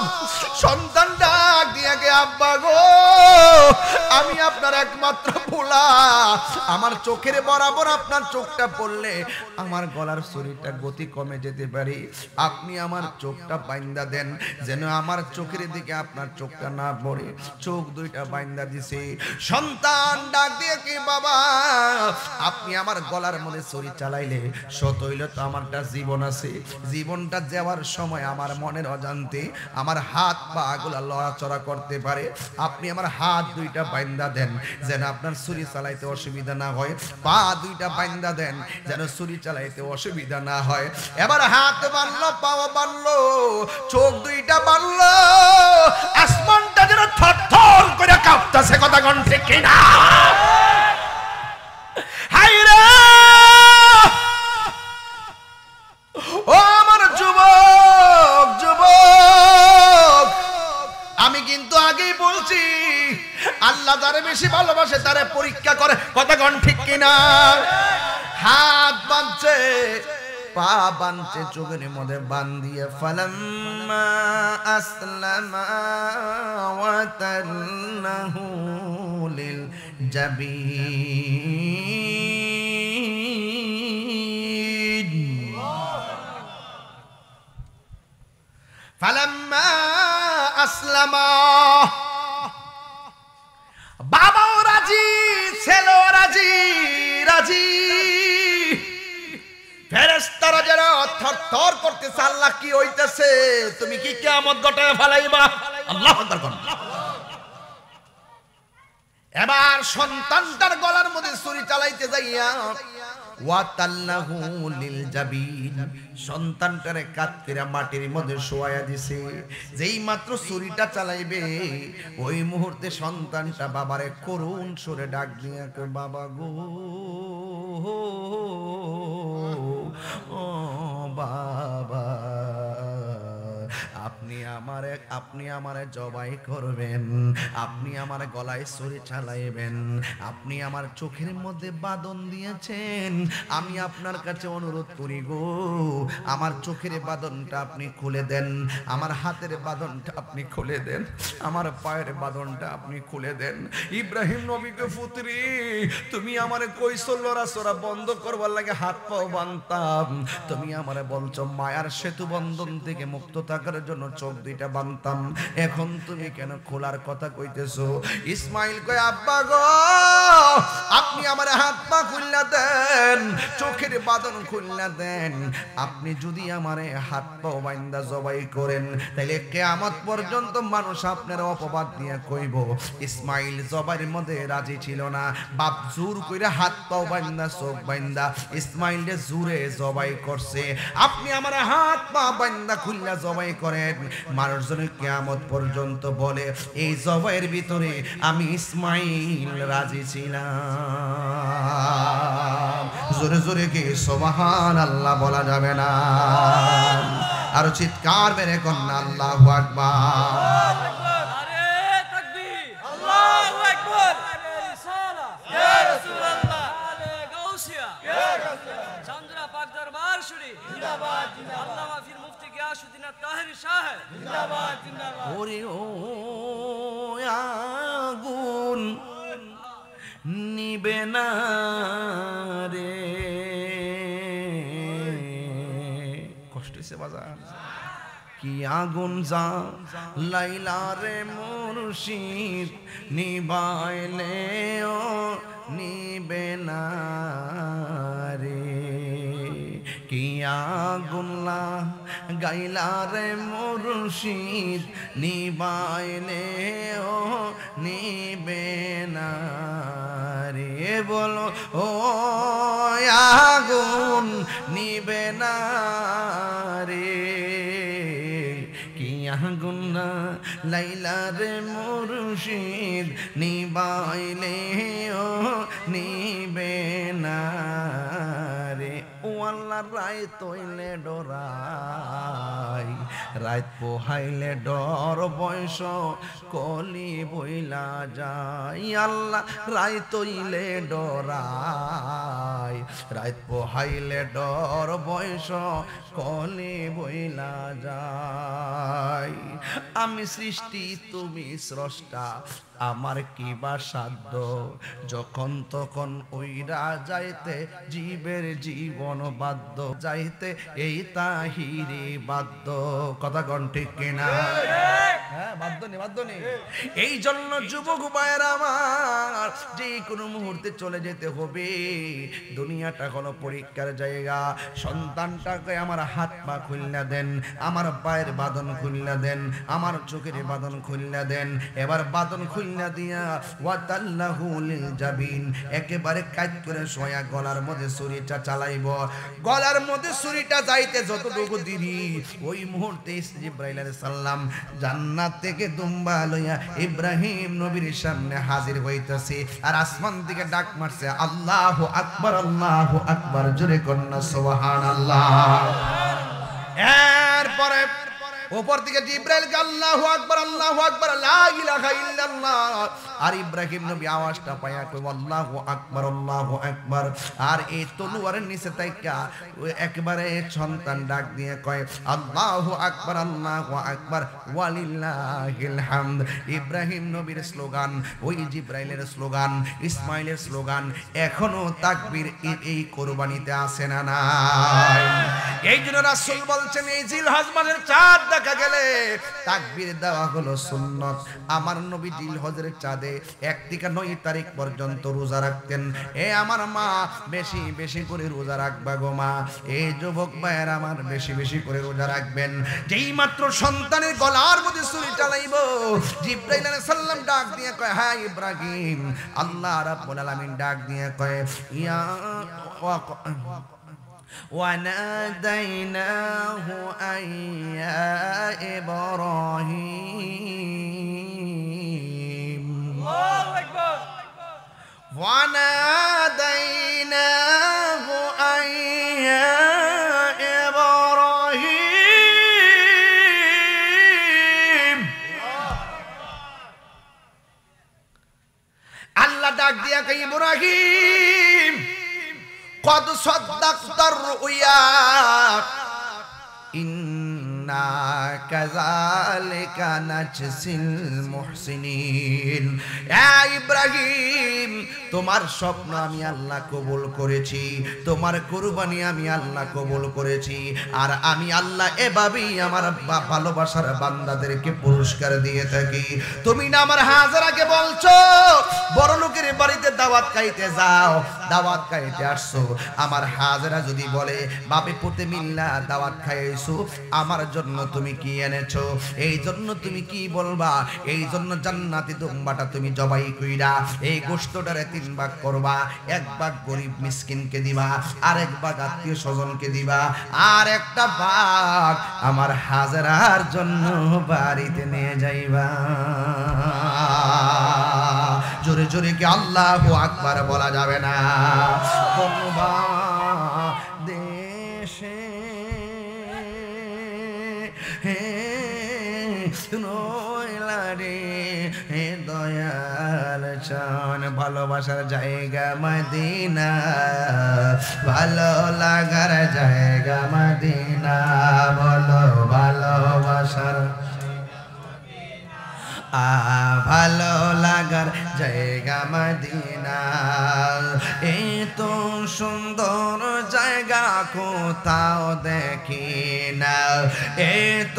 সন্তান ডাক দিয়া গে আব্বা গো আমি আপনার একমাত্র খোলা আমার চোখের বরাবর আপনার চোখটা পড়লে আমার গলার শরীরটা গতি কমে যেতে পারি আপনি আমার চোখটা বাইন্দা দেন যেন আমার চোখের দিকে আপনার চোখটা না পড়ে চোখ দুইটা বাইন্দা দিছে সন্তান ডাক দিয়ে কি বাবা আপনি আমার গলার মধ্যে শরীর চালাইলে সত তো আমারটা জীবন আছে জীবনটা যাওয়ার সময় আমার মনের অজান্তে আমার হাত পা আগুলা লড়াচড়া করতে পারে আপনি আমার হাত দুইটা বাইন্দা দেন যেন আপনার সুরি চালাইতে অসুবিধা না হয় পা দুইটা বাইন্দা দেন যেন সুরি চালাইতে অসুবিধা না হয় এবার হাত বাড়লো পা বাড়লো চোখ দুইটা বাড়লো আসমানটা যেন থর থর করে কাঁপতাছে কথা কন ঠিক কিনা যারে বেশি ভালোবাসে তারে পরীক্ষা করে কথা ঠিক কিনা হাত বাঁধছে পা বাঁধছে চোখের মধ্যে বান দিয়ে ফলম আসলামা ওয়াতাল্লাহু লিল আসলামা বাবাও রাজি ছেলেও রাজি রাজি আল্লাহ কি হইতেছে তুমি কি কেমন এবার গলার মধ্যে চুরি চালাইতে যাইয়া ওয়াতাল্লাহু জাবিন সন্তানটারে কাত্তিরা মাটির মধ্যে শোয়া দিছে যেই মাত্র চুরিটা চালাইবে ওই মুহূর্তে সন্তানটা বাবারে করুণ সুরে ডাক দিয়ে বাবা গো ও বাবা আমার আপনি আমার জবাই করবেন আপনি আমার গলায় চালাইবেন আপনি আমার চোখের মধ্যে বাদন দিয়েছেন আমি আপনার কাছে অনুরোধ করি গো আমার চোখের বাদনটা আপনি খুলে দেন আমার হাতের বাদনটা আপনি খুলে দেন আমার পায়ের বাদনটা আপনি খুলে দেন ইব্রাহিম নবীকে ফুতরি তুমি আমার কৈশল লড়াচড়া বন্ধ করবার লাগে হাত পাও বানতাম তুমি আমার বলছো মায়ার সেতু বন্ধন থেকে মুক্ত থাকার জন্য চোখ চোখ দুইটা বানতাম এখন তুমি কেন খোলার কথা কইতেছ ইসমাইল কয় আব্বা গো আপনি আমার হাত পা খুললা দেন চোখের বাদন খুললা দেন আপনি যদি আমার হাত পা বাইন্দা জবাই করেন তাহলে কেয়ামত পর্যন্ত মানুষ আপনার অপবাদ দিয়ে কইব ইসমাইল জবাইয়ের মধ্যে রাজি ছিল না বাপ জোর করে হাত পাও বাইন্দা চোখ বাইন্দা ইসমাইলে জোরে জবাই করছে আপনি আমার হাত পা বাইন্দা খুললা জবাই করেন মানুষজন কেয়ামত পর্যন্ত বলে এই জবাইয়ের ভিতরে আমি ইসমাইল রাজি ছিলাম জোরে জোরে কে সোবাহান আল্লাহ বলা যাবে না আরো চিৎকার মেরে কন্যা আল্লাহ আল্লাহ তাহের আগুন নিবে না রে কষ্ট বাজার কি আগুন যা লাইলা রে মুর্শিদ নিবাইলে ও নিবে না রে কি আগুন লা গাইলারে মুরশিদ নিবাইলে ও নিবে না রে বলো ও আগুন নিবে না রে কি আগুন না লাইলারে মুরশিদ নিবাইলে ও নিবে না আল্লাহ রায় তৈলে ডরাই রাত পোহাইলে ডর বয়স কলি বইলা যাই আল্লাহ রায় তৈলে ডরাই রাত পোহাইলে ডর বয়স কলি বইলা যাই আমি সৃষ্টি তুমি স্রষ্টা আমার কি বা সাধ্য যখন তখন ওইরা যাইতে জীবের জীবন বাধ্য যাইতে এই তাহিরে বাধ্য কথা কন ঠিক কিনা হ্যাঁ, এই জন্য যুবক ভাইয়ের আমার যে কোনো মুহূর্তে চলে যেতে হবে দুনিয়াটা হলো পরীক্ষার জায়গা সন্তানটাকে আমার হাত পা খুলনা দেন আমার পায়ের বাঁধন খুলনা দেন আমার চোখের বাঁধন খুলনা দেন এবার বাঁধন খুলনা দিয়া জাবিন একেবারে করে গলার মধ্যে ছুরিটা চালাইব গলার মধ্যে ছুরিটা যাইতে যতটুকু দিবি ওই মুহূর্তে ইব্রাহিম আলাইহিস সালাম জান্নাত থেকে দুম্বা লইয়া ইব্রাহিম নবীর সামনে হাজির হইতাছে আর আসমান থেকে ডাক মারছে আল্লাহু আকবার আল্লাহু আকবার জোরে কন্যা সুবহানাল্লাহ এরপরে উপর থেকে জিব্রাইলকে আল্লাহু আকবার আল্লাহু আকবার লা ইলাহা ইল্লাল্লাহ আর ইব্রাহিম নবী আওয়াজটা পায়া কই আল্লাহু আকবার আল্লাহু আকবার আর এই তলোয়ারের নিচে তাইকা একবারে সন্তান ডাক দিয়ে কয় আল্লাহু আকবার আল্লাহু আকবার ওয়ালিল্লাহিল হামদ ইব্রাহিম নবীর স্লোগান ওই জিব্রাইলের স্লোগান ইসমাইলের স্লোগান এখনো তাকবীর এই কুরবানিতে আসে না নাই এই জন্য রাসূল বলছেন এই জিলহজ মাসের চাঁদ রাখা গেলে তাকবীর দেওয়া হলো সুন্নত আমার নবী দিল হজরে চাঁদে এক থেকে নয় তারিখ পর্যন্ত রোজা রাখতেন এ আমার মা বেশি বেশি করে রোজা রাখবা গো মা এই যুবক ভাইয়ের আমার বেশি বেশি করে রোজা রাখবেন যেই মাত্র সন্তানের গলার মধ্যে ছুরি চালাইব জিব্রাইল আলাইহিস সালাম ডাক দিয়ে কয় হ্যাঁ ইব্রাহিম আল্লাহ রাব্বুল আলামিন ডাক দিয়ে কয় ইয়া ওয়া وناديناه أن يا إبراهيم الله أكبر وناديناه أن يا إبراهيم الله ডাক الله أكبر قد صدقت الرؤيا إن তোমার স্বপ্ন আমি আল্লাহ কবুল করেছি তোমার কুরবানি আমি আল্লাহ কবুল করেছি আর আমি আল্লাহ এভাবেই আমার ভালোবাসার বান্দাদেরকে পুরস্কার দিয়ে থাকি তুমি না আমার হাজারাকে বলছো বড় লোকের বাড়িতে দাওয়াত খাইতে যাও দাওয়াত খাইতে আসছো আমার হাজারা যদি বলে বাপে পুতে মিল্লা দাওয়াত খাইছো আমার জন্য জন্য তুমি কি এনেছো এই জন্য তুমি কি বলবা এই জন্য জান্নাতি দুম্বাটা তুমি জবাই কইরা এই গোশতটারে তিন ভাগ করবা এক ভাগ গরিব মিসকিনকে দিবা আর এক ভাগ আত্মীয় স্বজনকে দিবা আর একটা ভাগ আমার হাজারার জন্য বাড়িতে নিয়ে যাইবা জোরে জোরে কি আল্লাহ আকবার বলা যাবে না হে হে দয়াল চান ভালোবাসার জায়গা মদিনা ভালো লাগার জায়গা মদিনা বলো ভালোবাসার ভালো লাগার জায়গা মদিনা এত সুন্দর জায়গা কোথাও দেখি না এত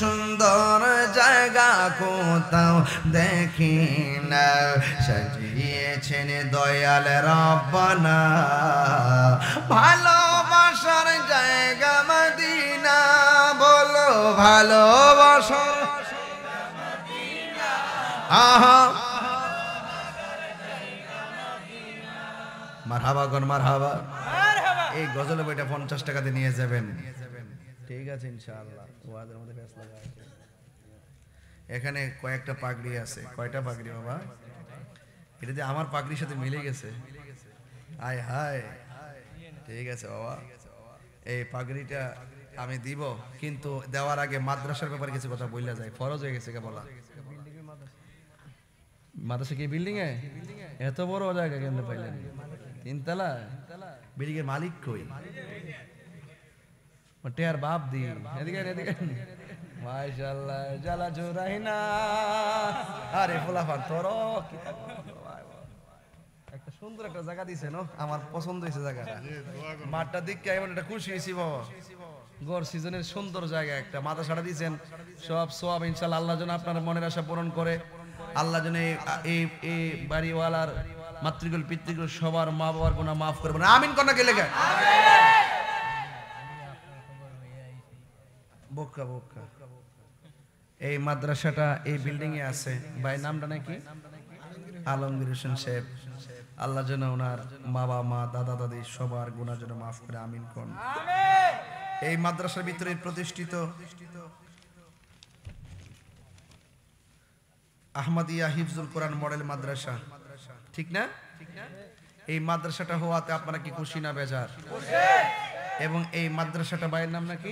সুন্দর জায়গা কোথাও দেখি না সাজিয়েছেন দয়াল রব্বনা ভালোবাসার জায়গা মদিনা বলো ভালোবাসার এই গজল বইটা পঞ্চাশ টাকাতে নিয়ে যাবেন ঠিক আছে এখানে কয়েকটা পাগড়ি আছে কয়টা পাগড়ি বাবা এটা যে আমার পাগড়ির সাথে মিলে গেছে আয় হায় ঠিক আছে বাবা এই পাগড়িটা আমি দিব কিন্তু দেওয়ার আগে মাদ্রাসার ব্যাপারে কিছু কথা বললা যায় ফরজ হয়ে গেছে কে বলা মাদ্রাসা কি বিল্ডিং এ এত বড় জায়গা কেন পাইলেন তিনতলা বিল্ডিং এর মালিক কই মটিয়ার বাপ দি এদিকে এদিকে মাশাআল্লাহ জালা জুরাইনা আরে ফুলাফান তোর একটা সুন্দর একটা জায়গা দিছে নো আমার পছন্দ হয়েছে জায়গাটা মাঠটা দিককে এমন একটা খুশি হয়েছি বাবা গড় সিজনের সুন্দর জায়গা একটা মাথা সাড়া দিয়েছেন সব সব আল্লাহ যেন আপনার মনের আশা পূরণ করে আল্লাহ যেন এই বাড়িওয়ালার মাতৃকুল পিতৃগুল সবার মা বাবার গুণা মাফ না আমিন কন্যা গেলে লেখা বোকা বোকা এই মাদ্রাসাটা এই বিল্ডিং এ আছে ভাই নামটা নাকি আলমগীর হোসেন সাহেব আল্লাহ যেন ওনার বাবা মা দাদা দাদি সবার গুণা যেন মাফ করে আমিন কন এই মাদ্রাসার ভিতরে প্রতিষ্ঠিত আহমদিয়া হিফজুল কোরআন মডেল মাদ্রাসা ঠিক না এই মাদ্রাসাটা হওয়াতে আপনারা কি খুশি না বেজার এবং এই মাদ্রাসাটা বাইর নাম নাকি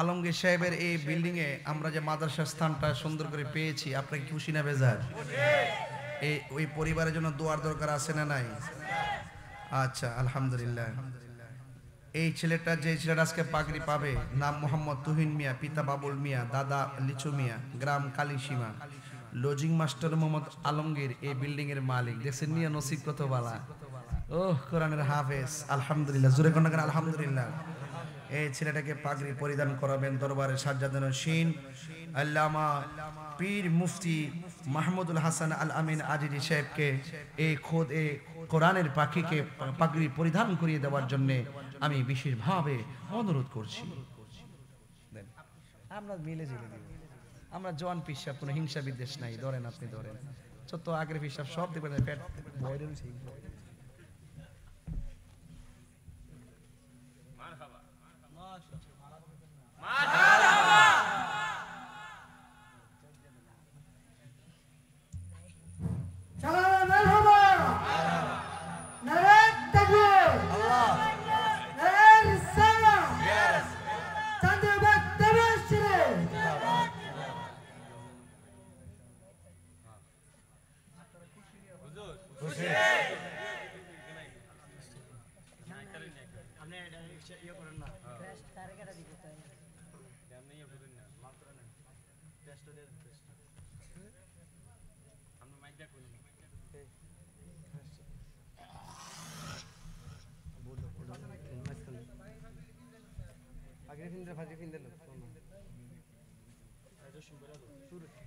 আলমগীর সাহেবের এই বিল্ডিং এ আমরা যে মাদ্রাসা স্থানটা সুন্দর করে পেয়েছি আপনারা কি খুশি না বেজার এই ওই পরিবারের জন্য দোয়ার দরকার আছে না নাই আচ্ছা আলহামদুলিল্লাহ এই ছেলেটা যে ছেলেটা আজকে পাগড়ি পাবে নাম মোহাম্মদ তুহিন মিয়া পিতা বাবুল মিয়া দাদা লিচু মিয়া গ্রাম কালিসীমা লজিং মাস্টার মোহাম্মদ আলমগীর এই বিল্ডিং এর মালিক দেখছেন নিয়ে নসিব কত বালা ওহ কোরআনের হাফেজ আলহামদুলিল্লাহ জোরে কোন আলহামদুলিল্লাহ এই ছেলেটাকে পাগড়ি পরিধান করাবেন দরবারে সাজ্জাদান সিন আল্লামা পীর মুফতি মাহমুদুল হাসান আল আমিন আজিজি সাহেবকে এই খোদ এ কোরআনের পাখিকে পাগড়ি পরিধান করিয়ে দেওয়ার জন্য আমি বিশেষভাবে অনুরোধ করছি আমরা মিলে জেলে দিব আমরা জোয়ান পিসাব কোনো হিংসা বিদ্বেষ নাই ধরেন আপনি ধরেন ছোট্ট আগের পিসাব সব দেখবেন পেট ভয়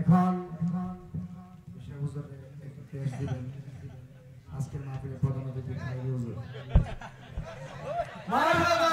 এখন আজকের মাহফিলে প্রধান অতিথি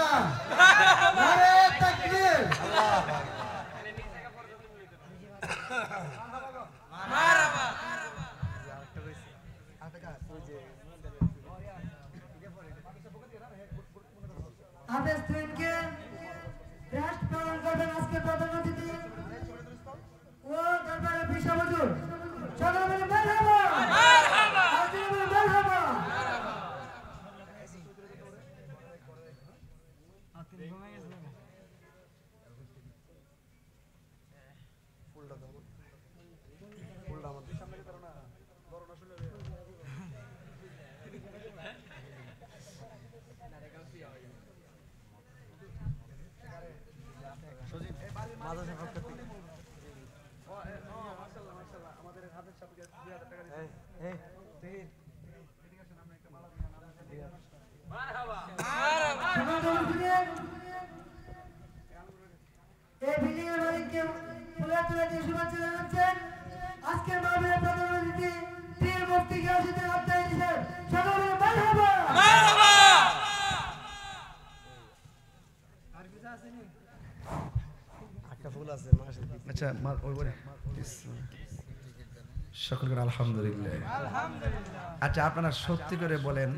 আচ্ছা মার ওইবারে সকলকে আলহামদুলিল্লাহ আচ্ছা আপনারা সত্যি করে বলেন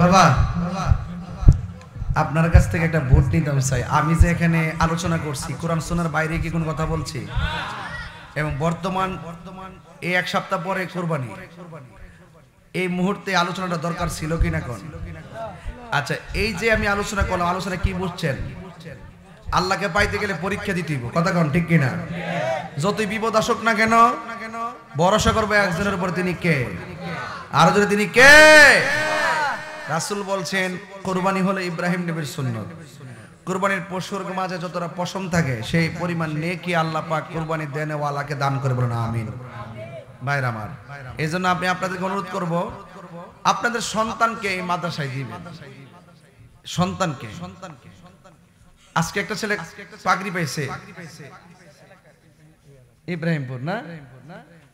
বাবা আপনার কাছ থেকে একটা ভোট নিতে চাই আমি যে এখানে আলোচনা করছি কোরআন সোনার বাইরে কি কোনো কথা বলছি এবং বর্তমান বর্তমান এই এক সপ্তাহ পরে কোরবানি এই মুহূর্তে আলোচনাটা দরকার ছিল কি না কোন আচ্ছা এই যে আমি আলোচনা করলাম আলোচনা কি বুঝছেন আল্লাহকে পাইতে গেলে পরীক্ষা দিতে কথা কন ঠিক কিনা যতই বিপদ আসুক না কেন ভরসা করবে একজনের উপর তিনি কে আরো যদি তিনি কে রাসুল বলছেন কোরবানি হলো ইব্রাহিম নবীর সুন্নত কোরবানির পশুর মাঝে যতটা পশম থাকে সেই পরিমাণ নেকি আল্লাহ পাক কোরবানি দেনওয়ালাকে দান করে বলেন আমিন ভাইর আমার এই জন্য আমি আপনাদেরকে অনুরোধ করব আপনাদের সন্তানকে এই মাদ্রাসায় দিবেন সন্তানকে আজকে একটা ছেলে পাগড়ি পাইছে ইব্রাহিমপুর না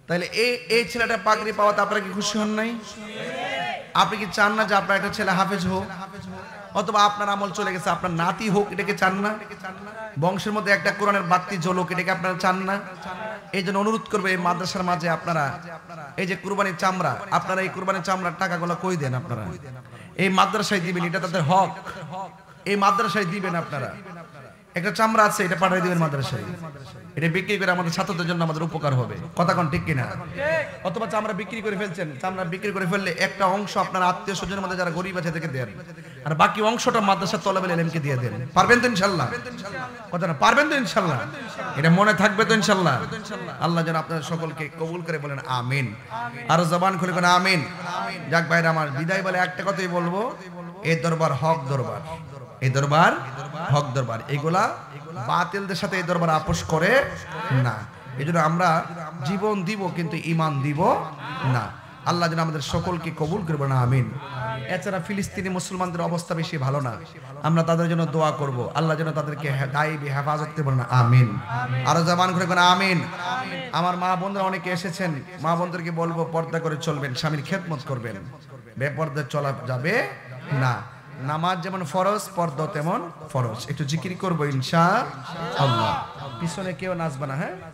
তাহলে এই এই ছেলেটা পাগড়ি পাওয়াতে আপনারা কি খুশি হন নাই আপনি কি চান না যে আপনার একটা ছেলে হাফেজ হোক অথবা আপনার আমল চলে গেছে আপনার নাতি হোক এটাকে চান না বংশের মধ্যে একটা কোরআনের বাতি জ্বলক এটাকে আপনারা চান না এই জন্য অনুরোধ করবে এই মাদ্রাসার মাঝে আপনারা এই যে কুরবানির চামড়া আপনারা এই কুরবানির চামড়ার টাকাগুলো কই দেন আপনারা এই মাদ্রাসায় দিবেন এটা তাদের হক এই মাদ্রাসায় দিবেন আপনারা একটা চামড়া আছে এটা পাঠাই দিবেন মাদ্রাসায় এটা বিক্রি করে আমাদের ছাত্রদের জন্য আমাদের উপকার হবে কথা কোন ঠিক কিনা অথবা চামড়া বিক্রি করে ফেলছেন চামড়া বিক্রি করে ফেললে একটা অংশ আপনার আত্মীয় স্বজনের মধ্যে যারা গরিব আছে তাদেরকে দেন আর বাকি অংশটা মাদ্রাসার তলাবেল এলএমকে দিয়ে দেন পারবেন তো ইনশাল্লাহ কথা না পারবেন তো ইনশাল্লাহ এটা মনে থাকবে তো ইনশাল্লাহ আল্লাহ যেন আপনার সকলকে কবুল করে বলেন আমিন আর জবান খুলে বলেন আমিন যাক বাইরে আমার বিদায় বলে একটা কথাই বলবো এই দরবার হক দরবার এই দরবার হক দরবার এগুলা বাতিলদের সাথে এই দরবার আপোষ করে না এই আমরা জীবন দিব কিন্তু ইমান দিব না আল্লাহ যেন আমাদের সকলকে কবুল করবে না আমিন এছাড়া ফিলিস্তিনি মুসলমানদের অবস্থা বেশি ভালো না আমরা তাদের জন্য দোয়া করব আল্লাহ যেন তাদেরকে দায়ী হেফাজত করবে না আমিন আরো জামান করে আমিন আমার মা বোনরা অনেকে এসেছেন মা বোনদেরকে বলবো পর্দা করে চলবেন স্বামীর খেদমত করবেন বেপর্দা চলা যাবে না নামাজ যেমন ফরজ পর্দ তেমন ফরজ একটু জিকির করবো ইনশা আল্লাহ পিছনে কেউ নাচবে না হ্যাঁ